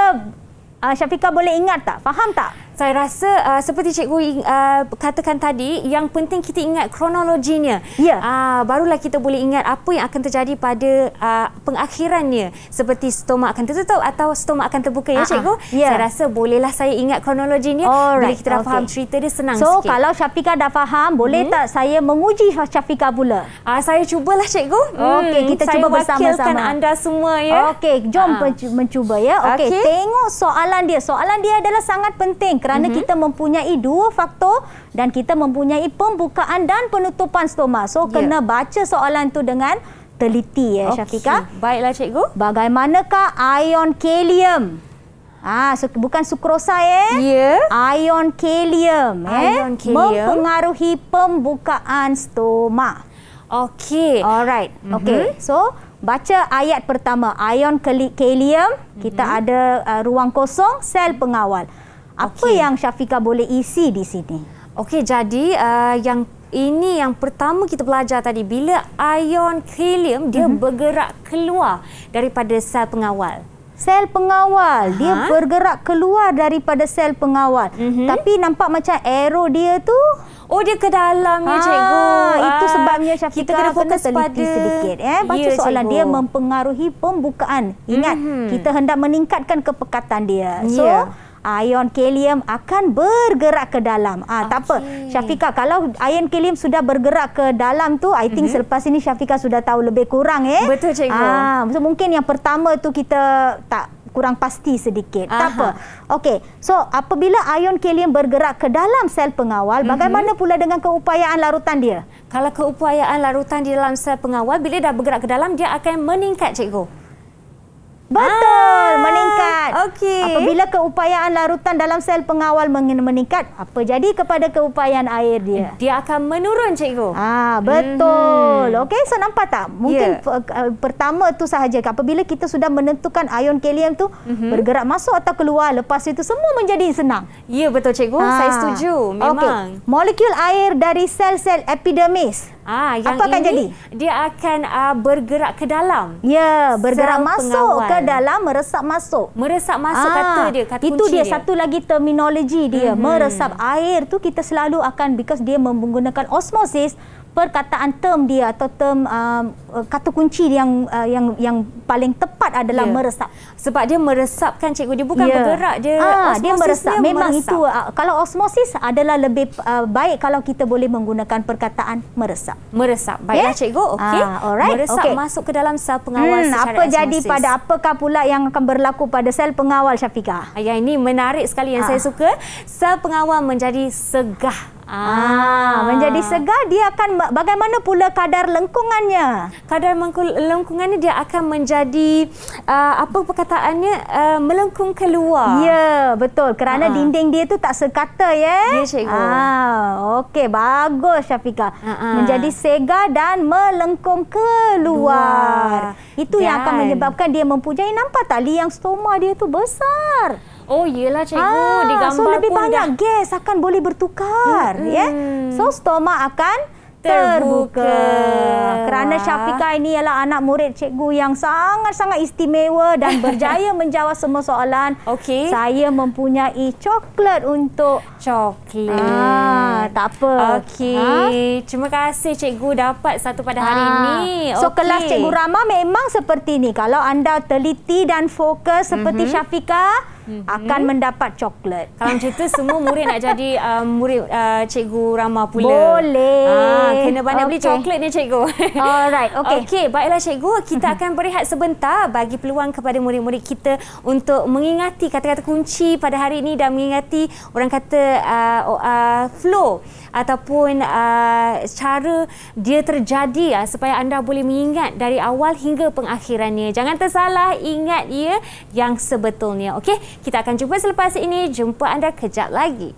uh, ah, Syafika boleh ingat tak? Faham tak? saya rasa uh, seperti cikgu uh, katakan tadi yang penting kita ingat kronologinya ya. uh, barulah kita boleh ingat apa yang akan terjadi pada uh, pengakhirannya seperti stoma akan tertutup atau stoma akan terbuka ya ah, ah. cikgu ya. saya rasa bolehlah saya ingat kronologinya Alright. bila kita dah okay. faham cerita dia senang so, sikit so kalau Syafiqah dah faham boleh hmm. tak saya menguji Syafiqah pula uh, saya cubalah cikgu okay, hmm. kita saya cuba bersama-sama Saya anda semua ya okey jom uh. mencuba ya okey okay. tengok soalan dia soalan dia adalah sangat penting kerana kerana mm -hmm. kita mempunyai dua faktor dan kita mempunyai pembukaan dan penutupan stoma. So yeah. kena baca soalan tu dengan teliti ya okay. Syafika. Baiklah cikgu. Bagaimanakah ion kalium? Ah, ha, so, bukan sukrosa eh. Ya? Yeah. Ion kalium eh. Ya? Ion kalium. Mempengaruhi pembukaan stoma. Okey. Alright. Mm -hmm. Okey. So baca ayat pertama ion kalium mm -hmm. kita mhm. ada uh, ruang kosong sel pengawal. Mm apa okay. yang Syafika boleh isi di sini? Okey, jadi uh, yang ini yang pertama kita belajar tadi bila ion helium dia uh-huh. bergerak keluar daripada sel pengawal. Sel pengawal Aha. dia bergerak keluar daripada sel pengawal. Uh-huh. Tapi nampak macam arrow dia tu Oh dia ke dalam ya ah, cikgu. Itu ah, sebabnya Syafiqah kita kena fokus kena teliti pada sedikit eh. Baca ya, soalan cikgu. dia mempengaruhi pembukaan. Ingat mm-hmm. kita hendak meningkatkan kepekatan dia. So yeah ion kalium akan bergerak ke dalam. Ah okay. tak apa. Syafika kalau ion kalium sudah bergerak ke dalam tu I think mm -hmm. selepas ini Syafika sudah tahu lebih kurang eh. Betul cikgu. Ah so mungkin yang pertama tu kita tak kurang pasti sedikit. Aha. Tak apa. Okey. So apabila ion kalium bergerak ke dalam sel pengawal mm -hmm. bagaimana mhm. pula dengan keupayaan larutan dia? Kalau keupayaan larutan di dalam sel pengawal bila dah bergerak ke dalam dia akan meningkat cikgu. Betul, ha. meningkat. Okey. Apabila keupayaan larutan dalam sel pengawal meningkat, apa jadi kepada keupayaan air dia? Dia akan menurun, cikgu. Ah, betul. Hmm. Okey, so nampak tak? Mungkin yeah. Ya. pertama tu sahaja apabila kita sudah menentukan ion kalium tu mm-hmm. bergerak masuk atau keluar, lepas itu semua menjadi senang. Ya, yeah, betul cikgu. Ha. Saya ah. setuju. Memang. Okay. Molekul air dari sel-sel epidermis Ah, yang Apa akan ini, jadi? Dia akan uh, bergerak ke dalam. Ya, bergerak Sel masuk pengawal. ke dalam, meresap masuk. Meresap masuk ah, kata dia, kata Itu dia, dia, satu lagi terminologi dia. Mm -hmm. Meresap air tu kita selalu akan, because dia menggunakan osmosis, perkataan term dia atau term um, uh, kata kunci yang uh, yang yang paling tepat adalah yeah. meresap sebab dia meresap kan cikgu dia bukan yeah. bergerak dia ah, osmosis dia meresap dia memang meresap. itu uh, kalau osmosis adalah lebih uh, baik kalau kita boleh menggunakan perkataan meresap meresap ya? baiklah yeah? cikgu ah, okey ah, alright meresap okay. masuk ke dalam sel pengawal hmm, secara apa osmosis. jadi pada apakah pula yang akan berlaku pada sel pengawal Syafiqah? Ayah ini menarik sekali yang ah. saya suka sel pengawal menjadi segah Ah. ah, menjadi segar dia akan bagaimana pula kadar lengkungannya? Kadar lengkungannya dia akan menjadi uh, apa perkataannya uh, melengkung keluar. Ya, betul. Kerana Aa. dinding dia tu tak sekata ya. Ya, cikgu. Ah, okey bagus Syafika. Aa. Menjadi segar dan melengkung keluar. Luar. Itu dan. yang akan menyebabkan dia mempunyai nampak tali yang stoma dia tu besar. Oh iyalah cikgu ah, di gambar So lebih banyak dah... gas akan boleh bertukar hmm. yeah? So stomak akan terbuka. terbuka Kerana Syafika ini ialah anak murid cikgu yang sangat-sangat istimewa Dan berjaya menjawab semua soalan okay. Saya mempunyai coklat untuk Coklat ah, Tak apa okay. ha? Terima kasih cikgu dapat satu pada hari ah. ini So kelas cikgu Rama memang seperti ini Kalau anda teliti dan fokus seperti mm -hmm. Syafika -hmm. akan mendapat coklat. Kalau macam tu semua murid nak jadi uh, murid uh, cikgu Rama pula. Boleh. Ah, kena banyak okay. beli coklat ni cikgu. Alright. okay, okay. baiklah cikgu, kita mm-hmm. akan berehat sebentar bagi peluang kepada murid-murid kita untuk mengingati kata-kata kunci pada hari ini dan mengingati orang kata uh, uh, flow ataupun uh, cara dia terjadi uh, supaya anda boleh mengingat dari awal hingga pengakhirannya. Jangan tersalah ingat ia yang sebetulnya. Okey, kita akan jumpa selepas ini. Jumpa anda kejap lagi.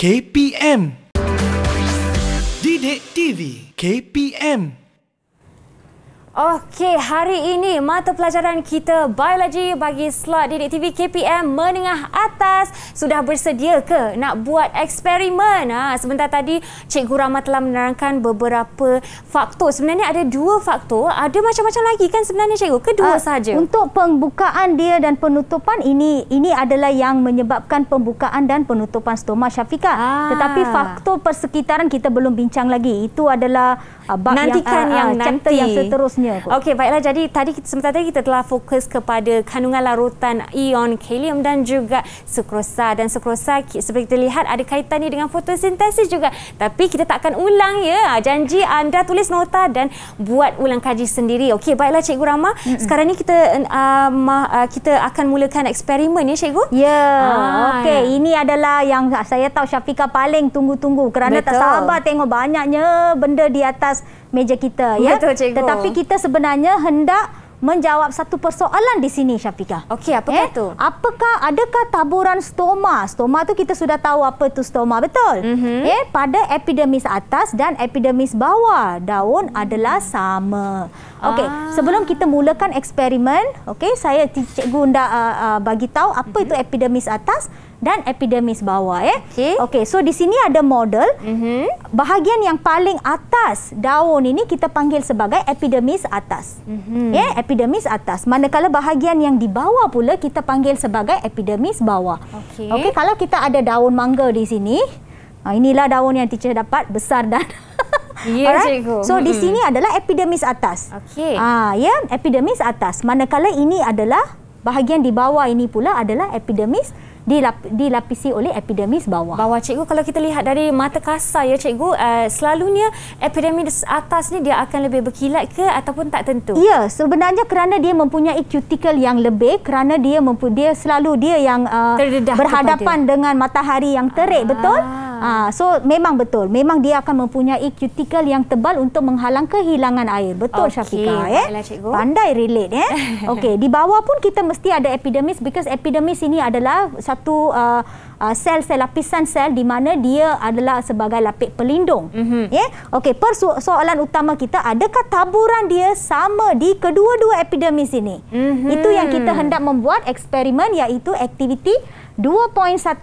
KPM. Didik TV KPM. Okey, hari ini mata pelajaran kita biologi bagi slot di TV KPM menengah atas sudah bersedia ke nak buat eksperimen? Ha, sebentar tadi Cikgu Rama telah menerangkan beberapa faktor. Sebenarnya ada dua faktor, ada macam-macam lagi kan sebenarnya Cikgu? Kedua uh, sahaja. Untuk pembukaan dia dan penutupan ini, ini adalah yang menyebabkan pembukaan dan penutupan stoma Syafiqah. Ah. Tetapi faktor persekitaran kita belum bincang lagi. Itu adalah uh, bab yang, uh, uh, yang yang seterusnya seterusnya. Okey, baiklah. Jadi tadi sementara tadi kita telah fokus kepada kandungan larutan ion kalium dan juga sukrosa dan sukrosa seperti kita lihat ada ini dengan fotosintesis juga. Tapi kita takkan ulang ya. Ah, janji anda tulis nota dan buat ulang kaji sendiri. Okey, baiklah Cikgu Rama. Mm -mm. Sekarang ni kita uh, ma, uh, kita akan mulakan eksperimen ya Cikgu. Ya. Yeah. Ah, Okey, yeah. ini adalah yang saya tahu Syafika paling tunggu-tunggu kerana Betul. tak sabar tengok banyaknya benda di atas meja kita ya. Betul, cikgu. Tetapi kita sebenarnya hendak menjawab satu persoalan di sini Syafika. Okey, apa eh? tu? Apakah adakah taburan stoma? Stoma tu kita sudah tahu apa tu stoma, betul? Mm -hmm. Eh, pada epidermis atas dan epidermis bawah daun mm -hmm. adalah sama. Okey, ah. sebelum kita mulakan eksperimen, okey, saya cikgu hendak uh, uh, bagi tahu apa mm -hmm. itu epidermis atas dan epidermis bawah. Eh. Okay. Okay, so di sini ada model. Mm -hmm. Bahagian yang paling atas daun ini kita panggil sebagai epidermis atas. Mm -hmm. yeah, epidermis atas. Manakala bahagian yang di bawah pula kita panggil sebagai epidermis bawah. Okay. Okay, kalau kita ada daun mangga di sini. Ah, inilah daun yang teacher dapat besar dan... Ya, yeah, cikgu. So, di hmm. sini adalah epidermis atas. Okey. Ah, ya, yeah, epidermis atas. Manakala ini adalah bahagian di bawah ini pula adalah epidermis dilap, dilapisi oleh epidermis bawah. Bawah cikgu kalau kita lihat dari mata kasar ya cikgu uh, selalunya epidermis atas ni dia akan lebih berkilat ke ataupun tak tentu. Ya, sebenarnya kerana dia mempunyai cuticle yang lebih kerana dia mempunyai, dia selalu dia yang uh, berhadapan kepada. dengan matahari yang terik, Aa. Ah. betul? Ha. Ha, so memang betul. Memang dia akan mempunyai cuticle yang tebal untuk menghalang kehilangan air. Betul okay. Syafika. Okey, eh? Pandai relate. Eh? Okay, di bawah pun kita mesti ada epidermis because epidermis ini adalah satu... Uh, ah, Uh, sel-sel lapisan sel di mana dia adalah sebagai lapik pelindung. Mm-hmm. Yeah? Okay. persoalan utama kita adakah taburan dia sama di kedua-dua epidermis ini? Mm-hmm. Itu yang kita hendak membuat eksperimen iaitu aktiviti 2.1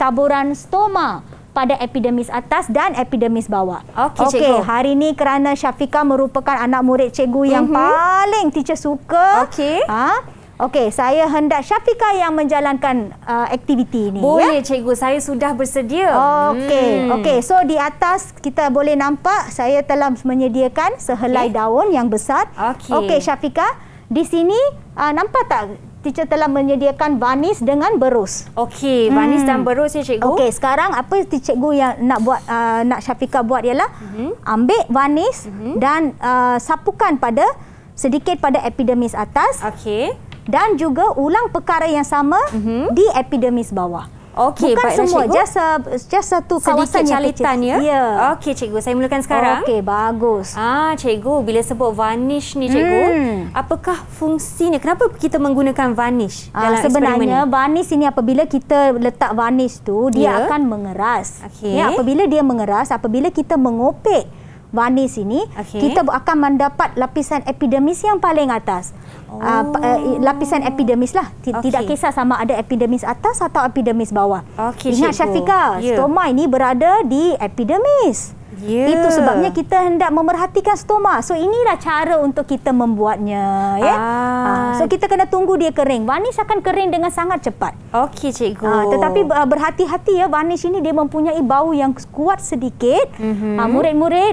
taburan stoma pada epidemis atas dan epidemis bawah. Okey, okay, cikgu. Hari ini kerana Syafiqah merupakan anak murid cikgu yang mm -hmm. paling teacher suka. Okey. Ha? Okey, saya hendak Syafiqah yang menjalankan uh, aktiviti ini. Ya? Boleh, ya? cikgu. Saya sudah bersedia. Okey. Hmm. Okey, so di atas kita boleh nampak saya telah menyediakan sehelai okay. daun yang besar. Okey, okay, Syafiqah. Di sini uh, nampak tak teacher telah menyediakan vanis dengan berus. Okey, vanis hmm. dan berus ya cikgu. Okey, sekarang apa cikgu yang nak buat uh, nak Syafika buat ialah hmm. ambil varnish hmm. dan uh, sapukan pada sedikit pada epidermis atas. Okey. Dan juga ulang perkara yang sama hmm. di epidermis bawah. Okay, Bukan Pak lah, semua, just, uh, just satu kawasan Sedikit yang kecil. Sedikit ya? Ya. Yeah. Okey, cikgu. Saya mulakan sekarang. Okey, bagus. Ah, cikgu, bila sebut varnish ni, cikgu, hmm. apakah fungsinya? Kenapa kita menggunakan varnish ah, dalam ah, Sebenarnya, ini? varnish ini apabila kita letak varnish tu, yeah. dia ya. akan mengeras. Okay. Ya, apabila dia mengeras, apabila kita mengopek varnish ini, okay. kita akan mendapat lapisan epidermis yang paling atas. Ah, oh. Uh, lapisan epidermis lah tidak okay. kisah sama ada epidermis atas atau epidermis bawah okay, ingat Syafiqah yeah. stoma ini berada di epidermis Yeah. Itu sebabnya kita hendak memerhatikan stoma. So inilah cara untuk kita membuatnya. Ya? Ah. Ah, so kita kena tunggu dia kering. Varnish akan kering dengan sangat cepat. Okey cikgu. Ah, tetapi ah, berhati-hati ya. Varnish ini dia mempunyai bau yang kuat sedikit. Mm-hmm. Ah,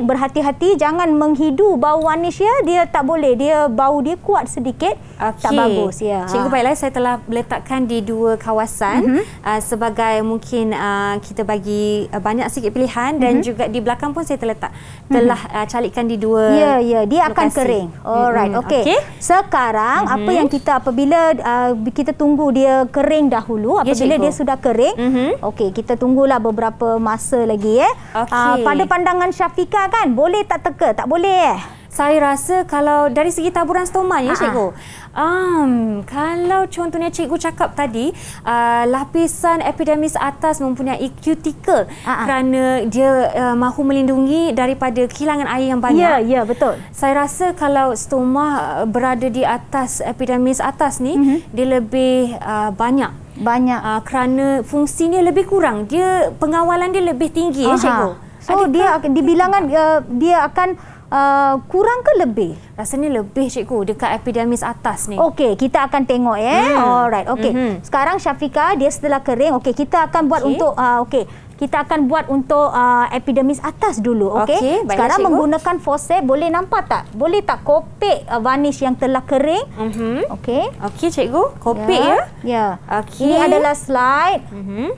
berhati-hati. Jangan menghidu bau varnish ya. Dia tak boleh. Dia bau dia kuat sedikit. Okay. Tak bagus. Ya. Cikgu ah. baiklah saya telah letakkan di dua kawasan. Mm-hmm. Ah, sebagai mungkin ah, kita bagi ah, banyak sikit pilihan. Mm-hmm. Dan mhm. juga di belakang sekarang pun saya terletak telah mhm. uh, calikkan di dua ya yeah, ya yeah. dia lokasi. akan kering alright mhm, okey okay. sekarang mm-hmm. apa mhm. yang kita apabila uh, kita tunggu dia kering dahulu ya, apabila yeah, dia sudah kering mm-hmm. okey kita tunggulah beberapa masa lagi eh okay. uh, ah, pada pandangan Syafika kan boleh tak teka tak boleh eh saya rasa kalau dari segi taburan stoma ya ah, ah. cikgu. Um, kalau contohnya cikgu cakap tadi, uh, lapisan epidermis atas mempunyai cuticle Aa. kerana dia uh, mahu melindungi daripada kehilangan air yang banyak. Ya, yeah, yeah, betul. Saya rasa kalau stoma berada di atas epidermis atas ni, mm-hmm. dia lebih uh, banyak banyak uh, kerana fungsinya lebih kurang dia pengawalan dia lebih tinggi ya cikgu so Adakah dia dibilangan uh, dia akan Eh, kurang ke lebih? Rasanya lebih cikgu dekat epidermis atas ni. Okey, kita akan tengok ya. Eh. Hmm. Alright. Okey. Mm -hmm. Sekarang Syafika dia setelah kering. Okey, kita akan buat okay. untuk uh, okey. Kita akan buat untuk uh, epidermis atas dulu. Okey. Okay. Sekarang cikgu. menggunakan forceps boleh nampak tak? Boleh tak kopek uh, varnish yang telah kering? Mhm. Mm okey. Okey cikgu, kopek ya. Ya. ya. Okey. Ini adalah slide. Mhm. Mm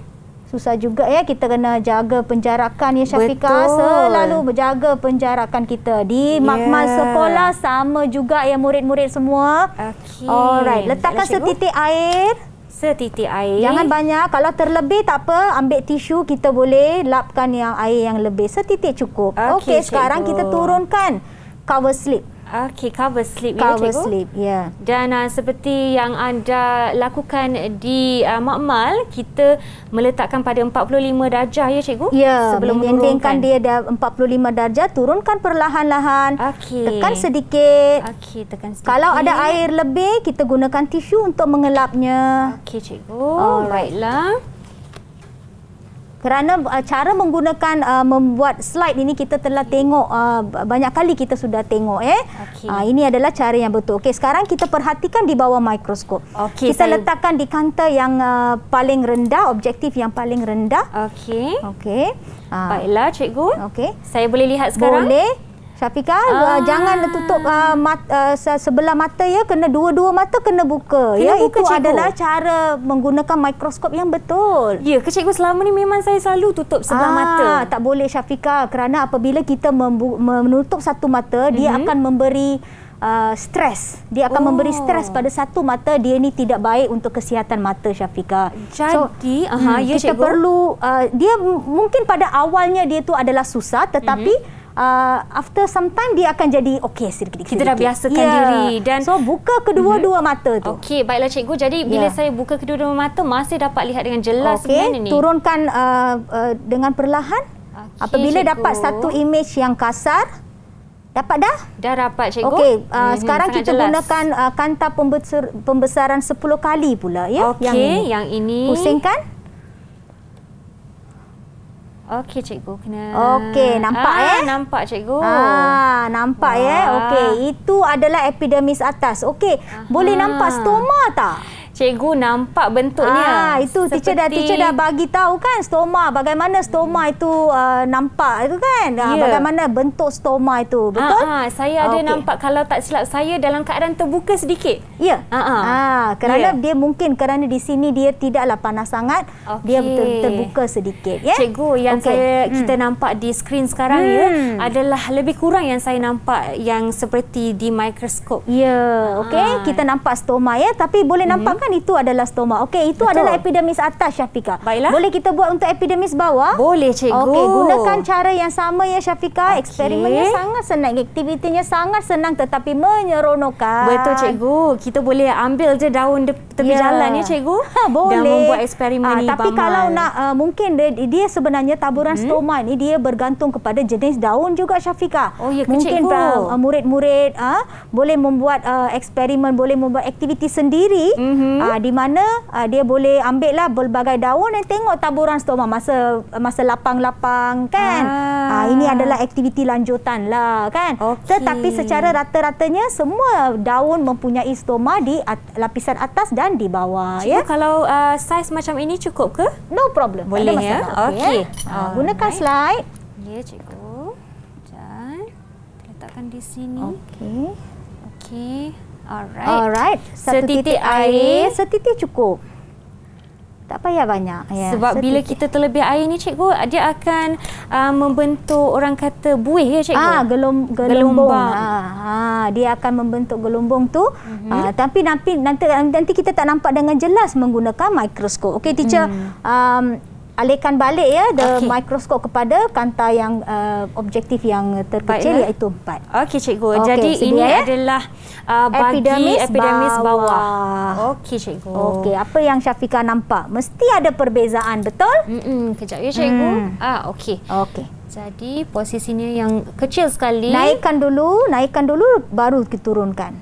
susah juga ya kita kena jaga penjarakan ya Syafika Betul. selalu menjaga penjarakan kita di yeah. makmal sekolah sama juga ya murid-murid semua okey alright letakkan Jalan, setitik air Setitik air Jangan banyak Kalau terlebih tak apa Ambil tisu Kita boleh lapkan yang air yang lebih Setitik cukup Okey okay, sekarang kita turunkan Cover slip Okay, cover sleep Cover ya, slip, ya. Yeah. Dan uh, seperti yang anda lakukan di uh, makmal, kita meletakkan pada 45 darjah ya, cikgu? Ya, yeah, menentengkan dia dah 45 darjah, turunkan perlahan-lahan. Okay. Tekan sedikit. Okay, tekan sedikit. Kalau ada air lebih, kita gunakan tisu untuk mengelapnya. Okay, cikgu. Alright. Baiklah kerana uh, cara menggunakan uh, membuat slide ini kita telah tengok uh, banyak kali kita sudah tengok eh okay. uh, ini adalah cara yang betul okey sekarang kita perhatikan di bawah mikroskop okay, kita saya... letakkan di kanta yang uh, paling rendah objektif yang paling rendah okey okey uh, baiklah cikgu okey saya boleh lihat sekarang boleh Syafiqah eh, ah. uh, jangan tutup uh, mat, uh, sebelah mata ya kena dua-dua mata kena buka kena ya buka, itu cikgu. adalah cara menggunakan mikroskop yang betul. Ya ke cikgu selama ni memang saya selalu tutup sebelah ah, mata. tak boleh Syafiqah kerana apabila kita menutup satu mata mm-hmm. dia mhm. akan memberi Uh, stres dia akan oh. memberi stres pada satu mata dia ni tidak baik untuk kesihatan mata Syafika. Jadi so, aha, hmm, ya, kita cikgu. perlu uh, dia mungkin pada awalnya dia tu adalah susah tetapi mm-hmm uh, after some time dia akan jadi okey sedikit-sedikit. Kita dah biasakan yeah. diri dan so buka kedua-dua hmm mata tu. Okey, baiklah cikgu. Jadi bila yeah. saya buka kedua-dua mata masih dapat lihat dengan jelas okay. sebenarnya ni. Turunkan uh, uh, dengan perlahan. Okay, Apabila cikgu. dapat satu image yang kasar Dapat dah? Dah dapat cikgu. Okey, uh, hmm, sekarang kita jelas. gunakan uh, kanta pembesaran 10 kali pula ya. Okey. yang yang ini. Pusingkan. Okey cikgu kena. Okey nampak ah, eh? Nampak cikgu. Ah nampak eh? Wah. eh. Okey itu adalah epidermis atas. Okey boleh nampak stoma tak? cikgu nampak bentuknya. Ha, itu seperti... teacher dah teacher dah bagi tahu kan stoma bagaimana stoma itu uh, nampak itu kan? Ha, yeah. Ya. bagaimana bentuk stoma itu? Betul? Ha, ha saya ada okay. nampak kalau tak silap saya dalam keadaan terbuka sedikit. Ya. Yeah. Ha, ha. ha kerana yeah. dia mungkin kerana di sini dia tidaklah panas sangat, okay. dia ter terbuka sedikit ya. Yeah? Cikgu yang okay. saya hmm. kita nampak di screen sekarang ya, hmm. ya adalah lebih kurang yang saya nampak yang seperti di mikroskop. Ya, yeah. ha. okey kita nampak stoma ya tapi boleh hmm. nampak kan itu adalah stoma. Okey, itu Betul. adalah epidermis atas Syafika. Baiklah. Boleh kita buat untuk epidermis bawah? Boleh, cikgu. Okey, gunakan cara yang sama ya Syafika. Okay. Eksperimennya sangat senang, aktivitinya sangat senang tetapi menyeronokkan. Betul, cikgu. Kita boleh ambil je daun tepi yeah. jalan ya, cikgu. Ha, boleh. Dan membuat eksperimen ha, ini. Tapi bamal. kalau nak uh, mungkin dia, dia sebenarnya taburan hmm. stoma ini dia bergantung kepada jenis daun juga Syafika. Oh ya, mungkin ke cikgu. Mungkin uh, ah, murid-murid uh, boleh membuat uh, eksperimen, boleh membuat aktiviti sendiri. Mm -hmm. -hmm. uh, di mana uh, dia boleh ambil lah berbagai daun dan tengok taburan stoma masa masa lapang-lapang kan. Ah. Uh, ini adalah aktiviti lanjutan lah kan. Okay. Tetapi secara rata-ratanya semua daun mempunyai stoma di at lapisan atas dan di bawah. Cikgu, ya? kalau uh, saiz macam ini cukup ke? No problem. Boleh ya? Okey. Okay. Uh, gunakan right. slide. Ya, cikgu. Dan letakkan di sini. Okey. Okey. Alright. Alright. Satu setitik titik air. air. Setitik cukup. Tak payah banyak. Ya, Sebab setitik. bila kita terlebih air ni cikgu, dia akan uh, membentuk orang kata buih ya cikgu? Ah, gelom, gelombong. Ha, ah, ah, dia akan membentuk gelombong tu. Mm -hmm. ah, tapi nanti, nanti nanti kita tak nampak dengan jelas menggunakan mikroskop. Okey teacher, mm. um, alihkan balik ya the okay. mikroskop kepada kanta yang uh, objektif yang terkecil Baiklah. iaitu empat. Okey cikgu. Okay, Jadi sedia, ini ya? adalah uh, bagi epidermis, epidermis bawah. bawah. Okey cikgu. Okey, apa yang Syafika nampak? Mesti ada perbezaan, betul? Hmm, -mm, kejap ya cikgu. Mm. Ah, okey. Okey. Jadi posisinya yang kecil sekali. Naikkan dulu, naikkan dulu baru kita turunkan.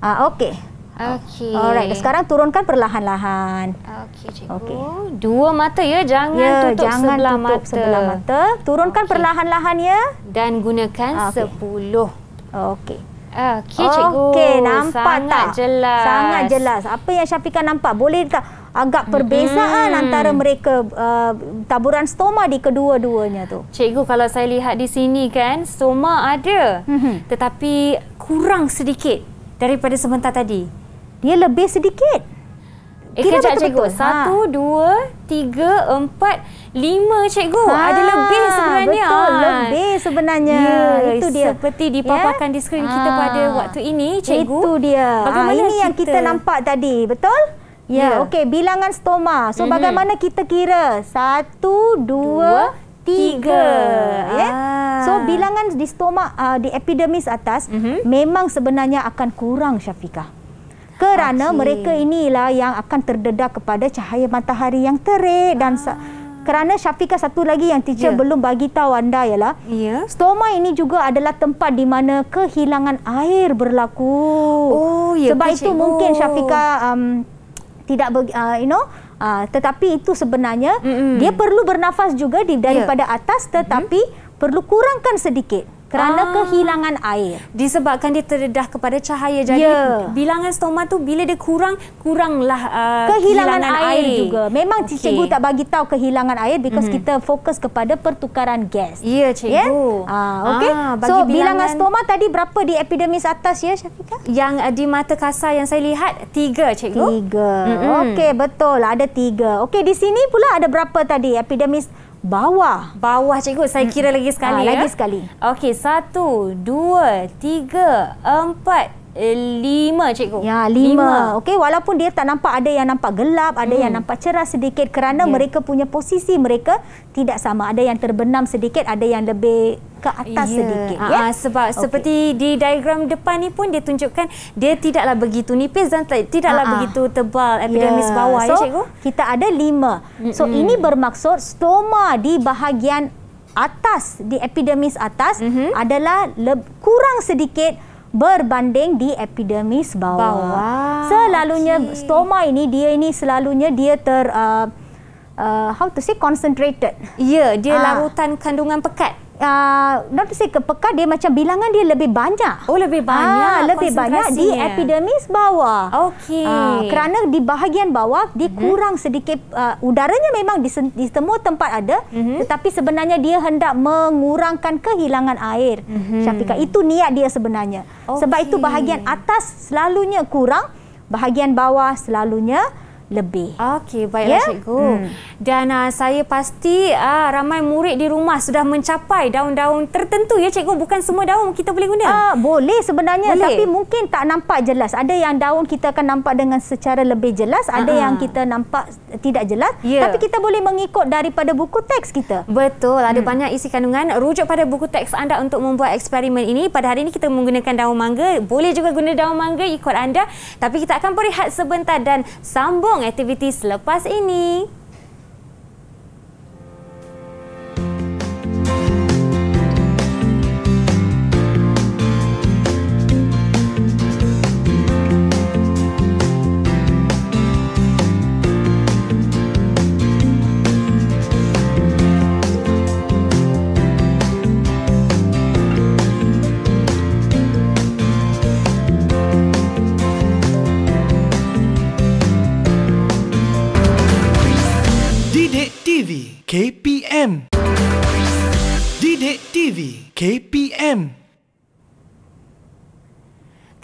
Ah, okey. Okey. Alright, sekarang turunkan perlahan-lahan. Okey, cikgu. Okay. Dua mata ya, jangan ya, tutup jangan sebelah tutup mata. Jangan tutup sebelah mata. Turunkan okay. perlahan-lahan ya. Dan gunakan ah, okay. sepuluh. Okey. Okey, cikgu. Okey, nampak Sangat tak? Sangat jelas. Sangat jelas. Apa yang Syafiqah nampak? Boleh tak? Agak perbezaan hmm. antara mereka uh, taburan stoma di kedua-duanya tu. Cikgu kalau saya lihat di sini kan stoma ada hmm. tetapi kurang sedikit daripada sebentar tadi dia lebih sedikit. Eh, Kira kejap, cikgu. Ha. Satu, dua, tiga, empat, lima, cikgu. Ha. Ada lebih sebenarnya. Betul, ha. lebih sebenarnya. Ya, itu dia. Seperti ya. dipaparkan ya? di skrin ha. kita pada waktu ini, cikgu. Itu dia. Ha, bagaimana ha, ini kita? yang kita nampak tadi, betul? Ya. ya. Okey, bilangan stoma. So, mm -hmm. bagaimana kita kira? Satu, dua, dua tiga. tiga. Ya? Ha. So, bilangan di stoma, uh, di epidemis atas, mm -hmm. memang sebenarnya akan kurang, Syafiqah kerana okay. mereka inilah yang akan terdedah kepada cahaya matahari yang terik dan ah. kerana Syafiqah satu lagi yang teacher yeah. belum bagi tahu anda ialah yeah. stoma ini juga adalah tempat di mana kehilangan air berlaku. Oh Yeah, Sebab itu cikgu. mungkin oh. Syafiqah um, tidak ber, uh, you know Uh, tetapi itu sebenarnya mm-hmm. dia perlu bernafas juga daripada yeah. atas mm-hmm. tetapi mm-hmm. perlu kurangkan sedikit kerana ah. kehilangan air disebabkan dia terdedah kepada cahaya jadi yeah. bilangan stoma tu bila dia kurang kuranglah uh, kehilangan, kehilangan air. air juga memang okay. cikgu tak bagi tahu kehilangan air because mm-hmm. kita fokus kepada pertukaran gas ya yeah, cikgu yeah? Ya? ah okey ah, so bilangan... bilangan stoma tadi berapa di epidemis atas ya Syafika yang uh, di mata kasar yang saya lihat tiga cikgu tiga mm-hmm. okey betul ada tiga okey di sini pula ada berapa tadi epidemis? Bawah. Bawah cikgu. Saya mm. kira lagi sekali. Ha, lagi ya. sekali. Okey. Satu, dua, tiga, empat. Eh, lima cikgu Ya lima, lima. Okey walaupun dia tak nampak Ada yang nampak gelap Ada hmm. yang nampak cerah sedikit Kerana yeah. mereka punya posisi mereka Tidak sama Ada yang terbenam sedikit Ada yang lebih ke atas yeah. sedikit ah, Ya yeah? Sebab okay. seperti di diagram depan ni pun Dia tunjukkan Dia tidaklah begitu nipis Dan tidaklah Aa. Ah, ah. begitu tebal epidemis yeah. bawah ya, so, ya cikgu Kita ada lima So mm -hmm. ini bermaksud Stoma di bahagian atas Di epidemis atas mm -hmm. Adalah kurang Sedikit berbanding di epidermis bawah. bawah. Selalunya okay. stoma ini dia ini selalunya dia ter uh, uh, how to say concentrated. Ya, yeah, dia ah. larutan kandungan pekat uh, not say kepekat dia macam bilangan dia lebih banyak. Oh lebih ah, banyak. Ha, lebih banyak di epidermis bawah. Okey. Uh, kerana di bahagian bawah dia mm -hmm. kurang sedikit uh, udaranya memang di, di semua tempat ada mm -hmm. tetapi sebenarnya dia hendak mengurangkan kehilangan air. Mm -hmm. Syafiqah itu niat dia sebenarnya. Okay. Sebab itu bahagian atas selalunya kurang, bahagian bawah selalunya lebih. Okey, baiklah yeah? cikgu. Hmm. Dan uh, saya pasti uh, ramai murid di rumah sudah mencapai daun-daun tertentu ya cikgu. Bukan semua daun kita boleh guna. Uh, boleh sebenarnya boleh. tapi mungkin tak nampak jelas. Ada yang daun kita akan nampak dengan secara lebih jelas. Ada uh -huh. yang kita nampak tidak jelas. Yeah. Tapi kita boleh mengikut daripada buku teks kita. Betul. Ada hmm. banyak isi kandungan. Rujuk pada buku teks anda untuk membuat eksperimen ini. Pada hari ini kita menggunakan daun mangga. Boleh juga guna daun mangga ikut anda. Tapi kita akan berehat sebentar dan sambung sambung aktiviti selepas ini. KPM. Didik TV KPM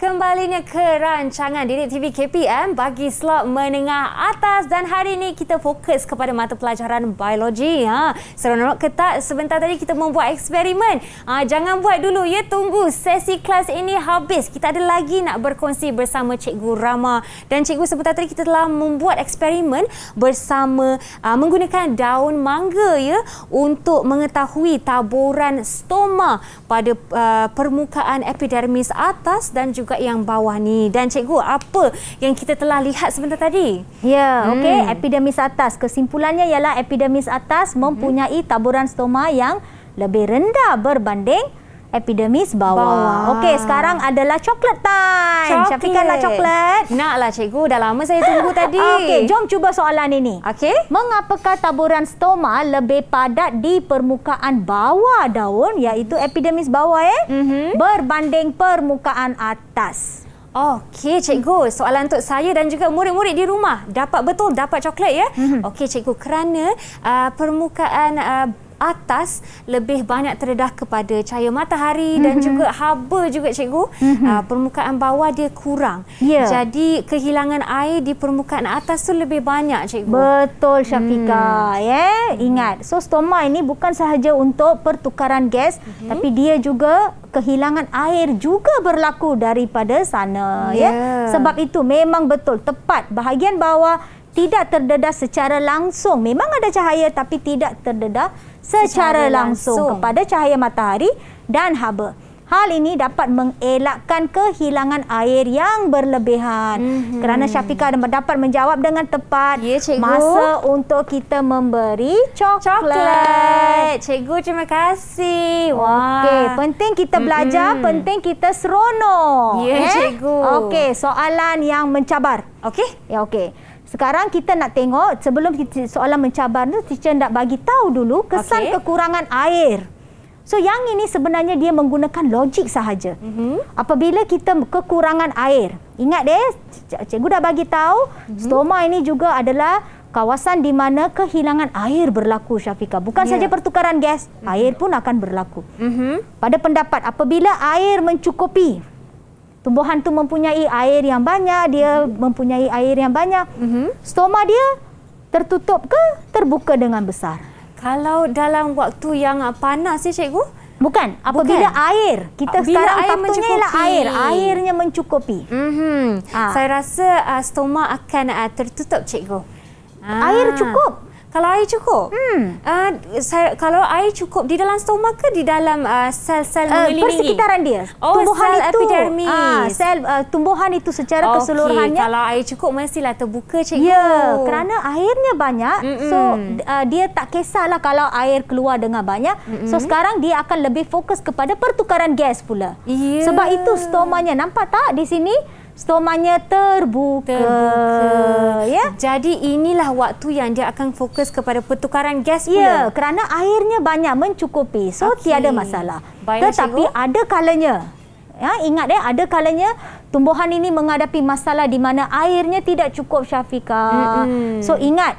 kembalinya ke rancangan Direkt TV KPM bagi slot menengah atas dan hari ini kita fokus kepada mata pelajaran biologi. Ha. Seronok ketat sebentar tadi kita membuat eksperimen. Ha, jangan buat dulu ya, tunggu sesi kelas ini habis. Kita ada lagi nak berkongsi bersama Cikgu Rama dan Cikgu sebentar tadi kita telah membuat eksperimen bersama ha, menggunakan daun mangga ya untuk mengetahui taburan stoma pada ha, permukaan epidermis atas dan juga dekat yang bawah ni. Dan cikgu, apa yang kita telah lihat sebentar tadi? Ya, hmm. okey, epidermis atas. Kesimpulannya ialah epidermis atas mempunyai taburan stoma yang lebih rendah berbanding Epidemis bawah. bawah. Okey, sekarang adalah coklat time. Coklat. Syafiqah nak coklat? Naklah cikgu, dah lama saya tunggu tadi. Okey, jom cuba soalan ini. Okey. Mengapakah taburan stoma lebih padat di permukaan bawah daun iaitu epidemis bawah eh? Mm -hmm. Berbanding permukaan atas. Okey cikgu, soalan untuk saya dan juga murid-murid di rumah. Dapat betul dapat coklat ya? Mm -hmm. Okey cikgu, kerana uh, permukaan uh, atas lebih banyak terdedah kepada cahaya matahari mm -hmm. dan mhm. juga haba juga cikgu. Mm -hmm. uh, permukaan bawah dia kurang. Yeah. Jadi kehilangan air di permukaan atas tu lebih banyak cikgu. Betul Syafika. Hmm. Yeah? Ya. Hmm. Ingat. So stoma ini bukan sahaja untuk pertukaran gas mm -hmm. tapi dia juga kehilangan air juga berlaku daripada sana. Yeah. Yeah? Sebab itu memang betul tepat bahagian bawah tidak terdedah secara langsung. Memang ada cahaya tapi tidak terdedah secara, secara langsung, langsung kepada cahaya matahari dan haba. Hal ini dapat mengelakkan kehilangan air yang berlebihan. Mm -hmm. Kerana Syafiqah dapat menjawab dengan tepat ya, masa untuk kita memberi coklat. coklat. Cikgu, terima kasih. Okey, penting kita belajar, mm -hmm. penting kita seronok. Ya, eh? cikgu. Okey, soalan yang mencabar. Okey? Ya, okey. Sekarang kita nak tengok sebelum soalan mencabar tu teacher nak bagi tahu dulu kesan okay. kekurangan air. So yang ini sebenarnya dia menggunakan logik sahaja. Mm -hmm. Apabila kita kekurangan air. Ingat deh cikgu dah bagi tahu mm -hmm. stoma ini juga adalah kawasan di mana kehilangan air berlaku Syafika. Bukan yeah. saja pertukaran gas, mm -hmm. air pun akan berlaku. Mm -hmm. Pada pendapat apabila air mencukupi tumbuhan tu mempunyai air yang banyak, dia mm-hmm. mempunyai air yang banyak, mm-hmm. stoma dia tertutup ke terbuka dengan besar? Kalau dalam waktu yang panas ya cikgu? Bukan, apabila Bukan. air. Kita Bila sekarang air patutnya mencukupi. ialah air. Airnya mencukupi. Mm-hmm. Ha. Saya rasa uh, stoma akan uh, tertutup cikgu. Ha. Air cukup kalau air cukup. Hmm. Uh, ah, saya, kalau air cukup di dalam stoma ke di dalam ah, sel-sel uh, mengelilingi? Persekitaran dia. Oh, tumbuhan sel itu. epidermis. Uh, sel uh, tumbuhan itu secara okay. keseluruhannya. Kalau air cukup mestilah terbuka cikgu. Ya, kerana airnya banyak. Mm -mm. So, uh, dia tak kisahlah kalau air keluar dengan banyak. Mm -mm. So, sekarang dia akan lebih fokus kepada pertukaran gas pula. Yeah. Sebab itu stomanya. Nampak tak di sini? stomanya terbuka. terbuka. Ya? Jadi inilah waktu yang dia akan fokus kepada pertukaran gas ya, pula. Ya, kerana airnya banyak mencukupi. So, okay. tiada masalah. Baiklah, Tetapi cikgu. ada kalanya, ya, ingat ya, ada kalanya tumbuhan ini menghadapi masalah di mana airnya tidak cukup, Syafika. Mm -mm. So, ingat,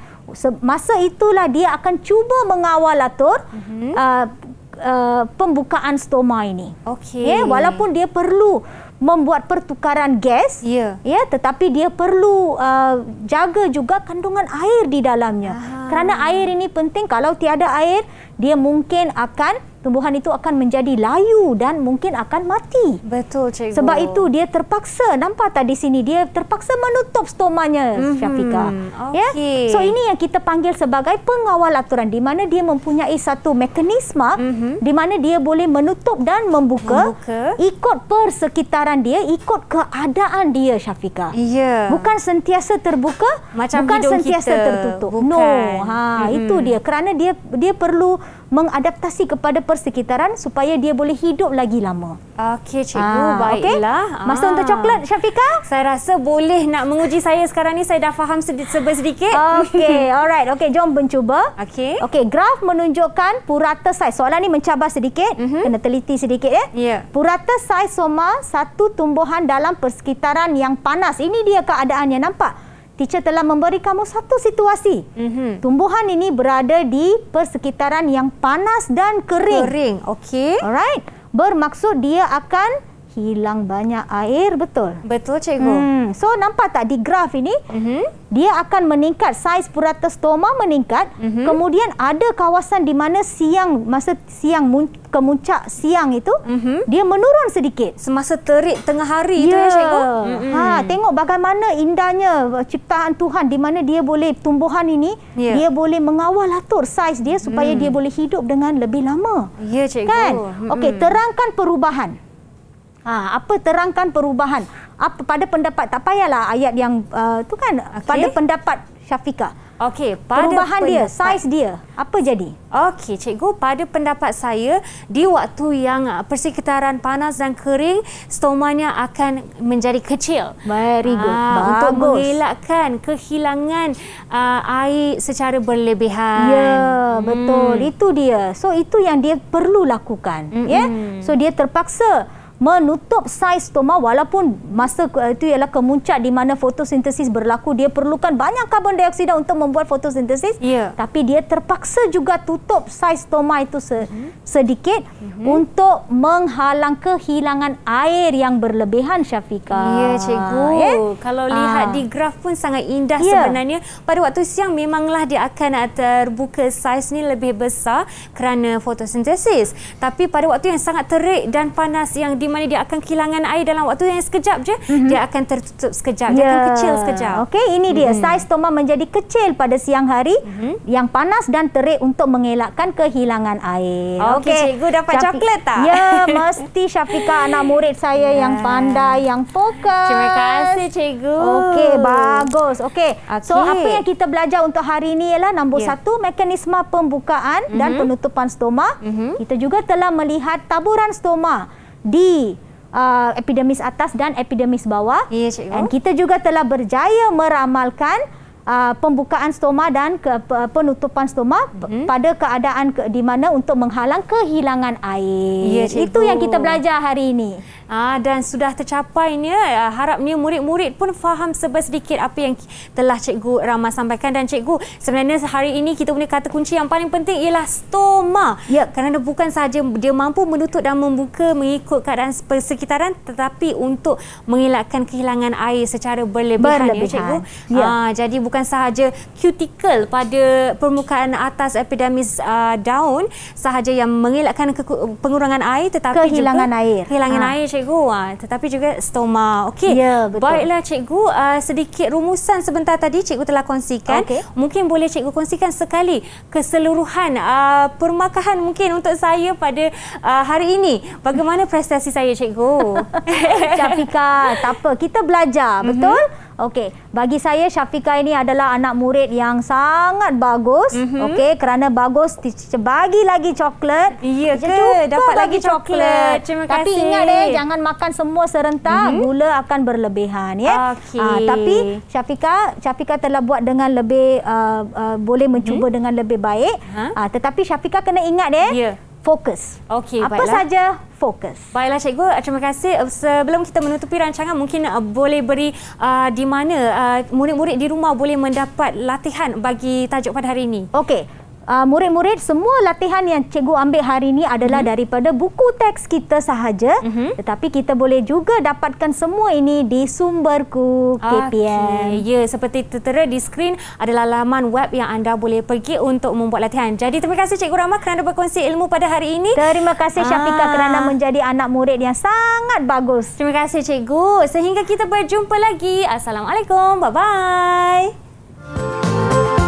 masa itulah dia akan cuba mengawal atur mm -hmm. uh, uh, pembukaan stoma ini. Okay. Ya, walaupun dia perlu membuat pertukaran gas ya ya tetapi dia perlu uh, jaga juga kandungan air di dalamnya Aha. kerana air ini penting kalau tiada air dia mungkin akan tumbuhan itu akan menjadi layu dan mungkin akan mati. Betul cikgu. Sebab itu dia terpaksa nampak tak di sini dia terpaksa menutup stomanya mm -hmm. Syafika. Okay. Ya. So ini yang kita panggil sebagai pengawal aturan di mana dia mempunyai satu mekanisme mm -hmm. di mana dia boleh menutup dan membuka, membuka ikut persekitaran dia, ikut keadaan dia Syafika. Ya. Yeah. Bukan sentiasa terbuka, Macam bukan sentiasa kita. tertutup. Bukan. No. Ha, mm -hmm. itu dia kerana dia dia perlu mengadaptasi kepada persekitaran supaya dia boleh hidup lagi lama. Okey cikgu, ah, baiklah. Okay. Masa ah. untuk coklat Syafika? Saya rasa boleh nak menguji saya sekarang ni saya dah faham sedikit-sedikit. Okey, alright. Okey, jom mencuba. Okey. Okey, graf menunjukkan purata saiz. Soalan ni mencabar sedikit, mm -hmm. kena teliti sedikit ya. Yeah. Purata saiz soma satu tumbuhan dalam persekitaran yang panas. Ini dia keadaannya nampak teacher telah memberi kamu satu situasi. Mm-hmm. Tumbuhan ini berada di persekitaran yang panas dan kering. Kering, okey. Alright. Bermaksud dia akan hilang banyak air betul betul cikgu hmm. so nampak tak di graf ini uh mhm. -huh. dia akan meningkat saiz purata stoma meningkat uh mhm. -huh. kemudian ada kawasan di mana siang masa siang kemuncak siang itu uh mhm. -huh. dia menurun sedikit semasa terik tengah hari yeah. itu ya, ya. cikgu uh -huh. ha tengok bagaimana indahnya ciptaan Tuhan di mana dia boleh tumbuhan ini yeah. dia boleh mengawal atur saiz dia supaya uh hmm. -huh. dia boleh hidup dengan lebih lama ya yeah, cikgu kan? uh -huh. okey hmm. terangkan perubahan Ha, apa terangkan perubahan? Apa pada pendapat tak payahlah ayat yang uh, tu kan uh, okay. pada pendapat Syafika. Okey, perubahan dia, saiz dia. Apa jadi? Okey, cikgu, pada pendapat saya, di waktu yang uh, persekitaran panas dan kering, stomanya akan menjadi kecil. Very good. Aa, ah, Bagus. Untuk mengelakkan kehilangan aa, uh, air secara berlebihan. Ya, hmm. betul. Itu dia. So itu yang dia perlu lakukan, mm-hmm. ya. Yeah? So dia terpaksa menutup saiz stoma walaupun masa eh, itu ialah kemuncak di mana fotosintesis berlaku dia perlukan banyak karbon dioksida untuk membuat fotosintesis yeah. tapi dia terpaksa juga tutup saiz stoma itu se mhm. sedikit mm -hmm. untuk menghalang kehilangan air yang berlebihan Syafika. Ya cikgu. Yeah? Kalau ah. lihat di graf pun sangat indah yeah. sebenarnya. Pada waktu siang memanglah dia akan eh, terbuka saiz ni lebih besar kerana fotosintesis. Tapi pada waktu yang sangat terik dan panas yang di mana dia akan kehilangan air dalam waktu yang sekejap je, mm -hmm. dia akan tertutup sekejap, yeah. dia ya. akan kecil sekejap. Okey, ini dia. Mm -hmm. Saiz stoma menjadi kecil pada siang hari mm -hmm. yang panas dan terik untuk mengelakkan kehilangan air. Okey, okay, cikgu dapat Syafi coklat tak? Ya, mesti Syafika anak murid saya yeah. yang pandai, yang fokus. Terima kasih cikgu. Okey, bagus. Okey, okay. so apa yang kita belajar untuk hari ini ialah nombor yeah. satu, mekanisme pembukaan mm -hmm. dan mhm. penutupan stoma. Mm -hmm. Kita juga telah melihat taburan stoma di uh, epidemis atas dan epidemis bawah. Ya, Dan kita juga telah berjaya meramalkan uh, pembukaan stoma dan ke, penutupan stoma mm -hmm. pada keadaan ke, di mana untuk menghalang kehilangan air. Ya, Itu yang kita belajar hari ini. Ah dan sudah tercapai tercapainya ah, harapnya murid-murid pun faham sedikit apa yang telah cikgu Rama sampaikan dan cikgu sebenarnya hari ini kita punya kata kunci yang paling penting ialah stoma. Ya kerana bukan saja dia mampu menutup dan membuka mengikut keadaan persekitaran tetapi untuk mengelakkan kehilangan air secara berlebihan, ya, berlebihan. ya cikgu. Ya. Ah jadi bukan sahaja cuticle pada permukaan atas epidermis uh, daun sahaja yang mengelakkan pengurangan air tetapi kehilangan juga air. kehilangan ha. air cikgu cikgu. Uh, tetapi juga stoma. Okey. Ya, Baiklah cikgu, uh, sedikit rumusan sebentar tadi cikgu telah kongsikan. Okay. Mungkin boleh cikgu kongsikan sekali keseluruhan uh, permakahan mungkin untuk saya pada uh, hari ini. Bagaimana prestasi saya cikgu? Capika, tak apa. Kita belajar, mhm. betul? Mm -hmm. Okey, bagi saya Syafika ini adalah anak murid yang sangat bagus. Mm-hmm. Okey, kerana bagus bagi lagi coklat. Iya ke? Dapat lagi coklat. coklat. Terima tapi kasih. Tapi ingat eh jangan makan semua serentak. Mm-hmm. Gula akan berlebihan ya. Okay. Uh, ah, tapi Syafika, Syafika telah buat dengan lebih uh, uh, boleh mencuba mm-hmm. dengan lebih baik. Huh? Ha? Uh, tetapi Syafika kena ingat eh. Yeah fokus. Okey, baiklah. Apa saja fokus. Baiklah cikgu, ah, terima kasih. Uh, sebelum kita menutupi rancangan, mungkin uh, boleh beri uh, di mana uh, murid-murid uh, di rumah boleh mendapat latihan bagi tajuk pada hari ini. Okey. Uh, murid-murid, semua latihan yang cikgu ambil hari ini adalah hmm daripada buku teks kita sahaja. Mm-hmm. Tetapi kita boleh juga dapatkan semua ini di sumberku KPM. Okay. Ya, yeah, seperti tertera di skrin adalah laman web yang anda boleh pergi untuk membuat latihan. Jadi terima kasih cikgu Rama kerana berkongsi ilmu pada hari ini. Terima kasih Syafiqah ah. kerana menjadi anak murid yang sangat bagus. Terima kasih cikgu. Sehingga kita berjumpa lagi. Assalamualaikum. Bye-bye.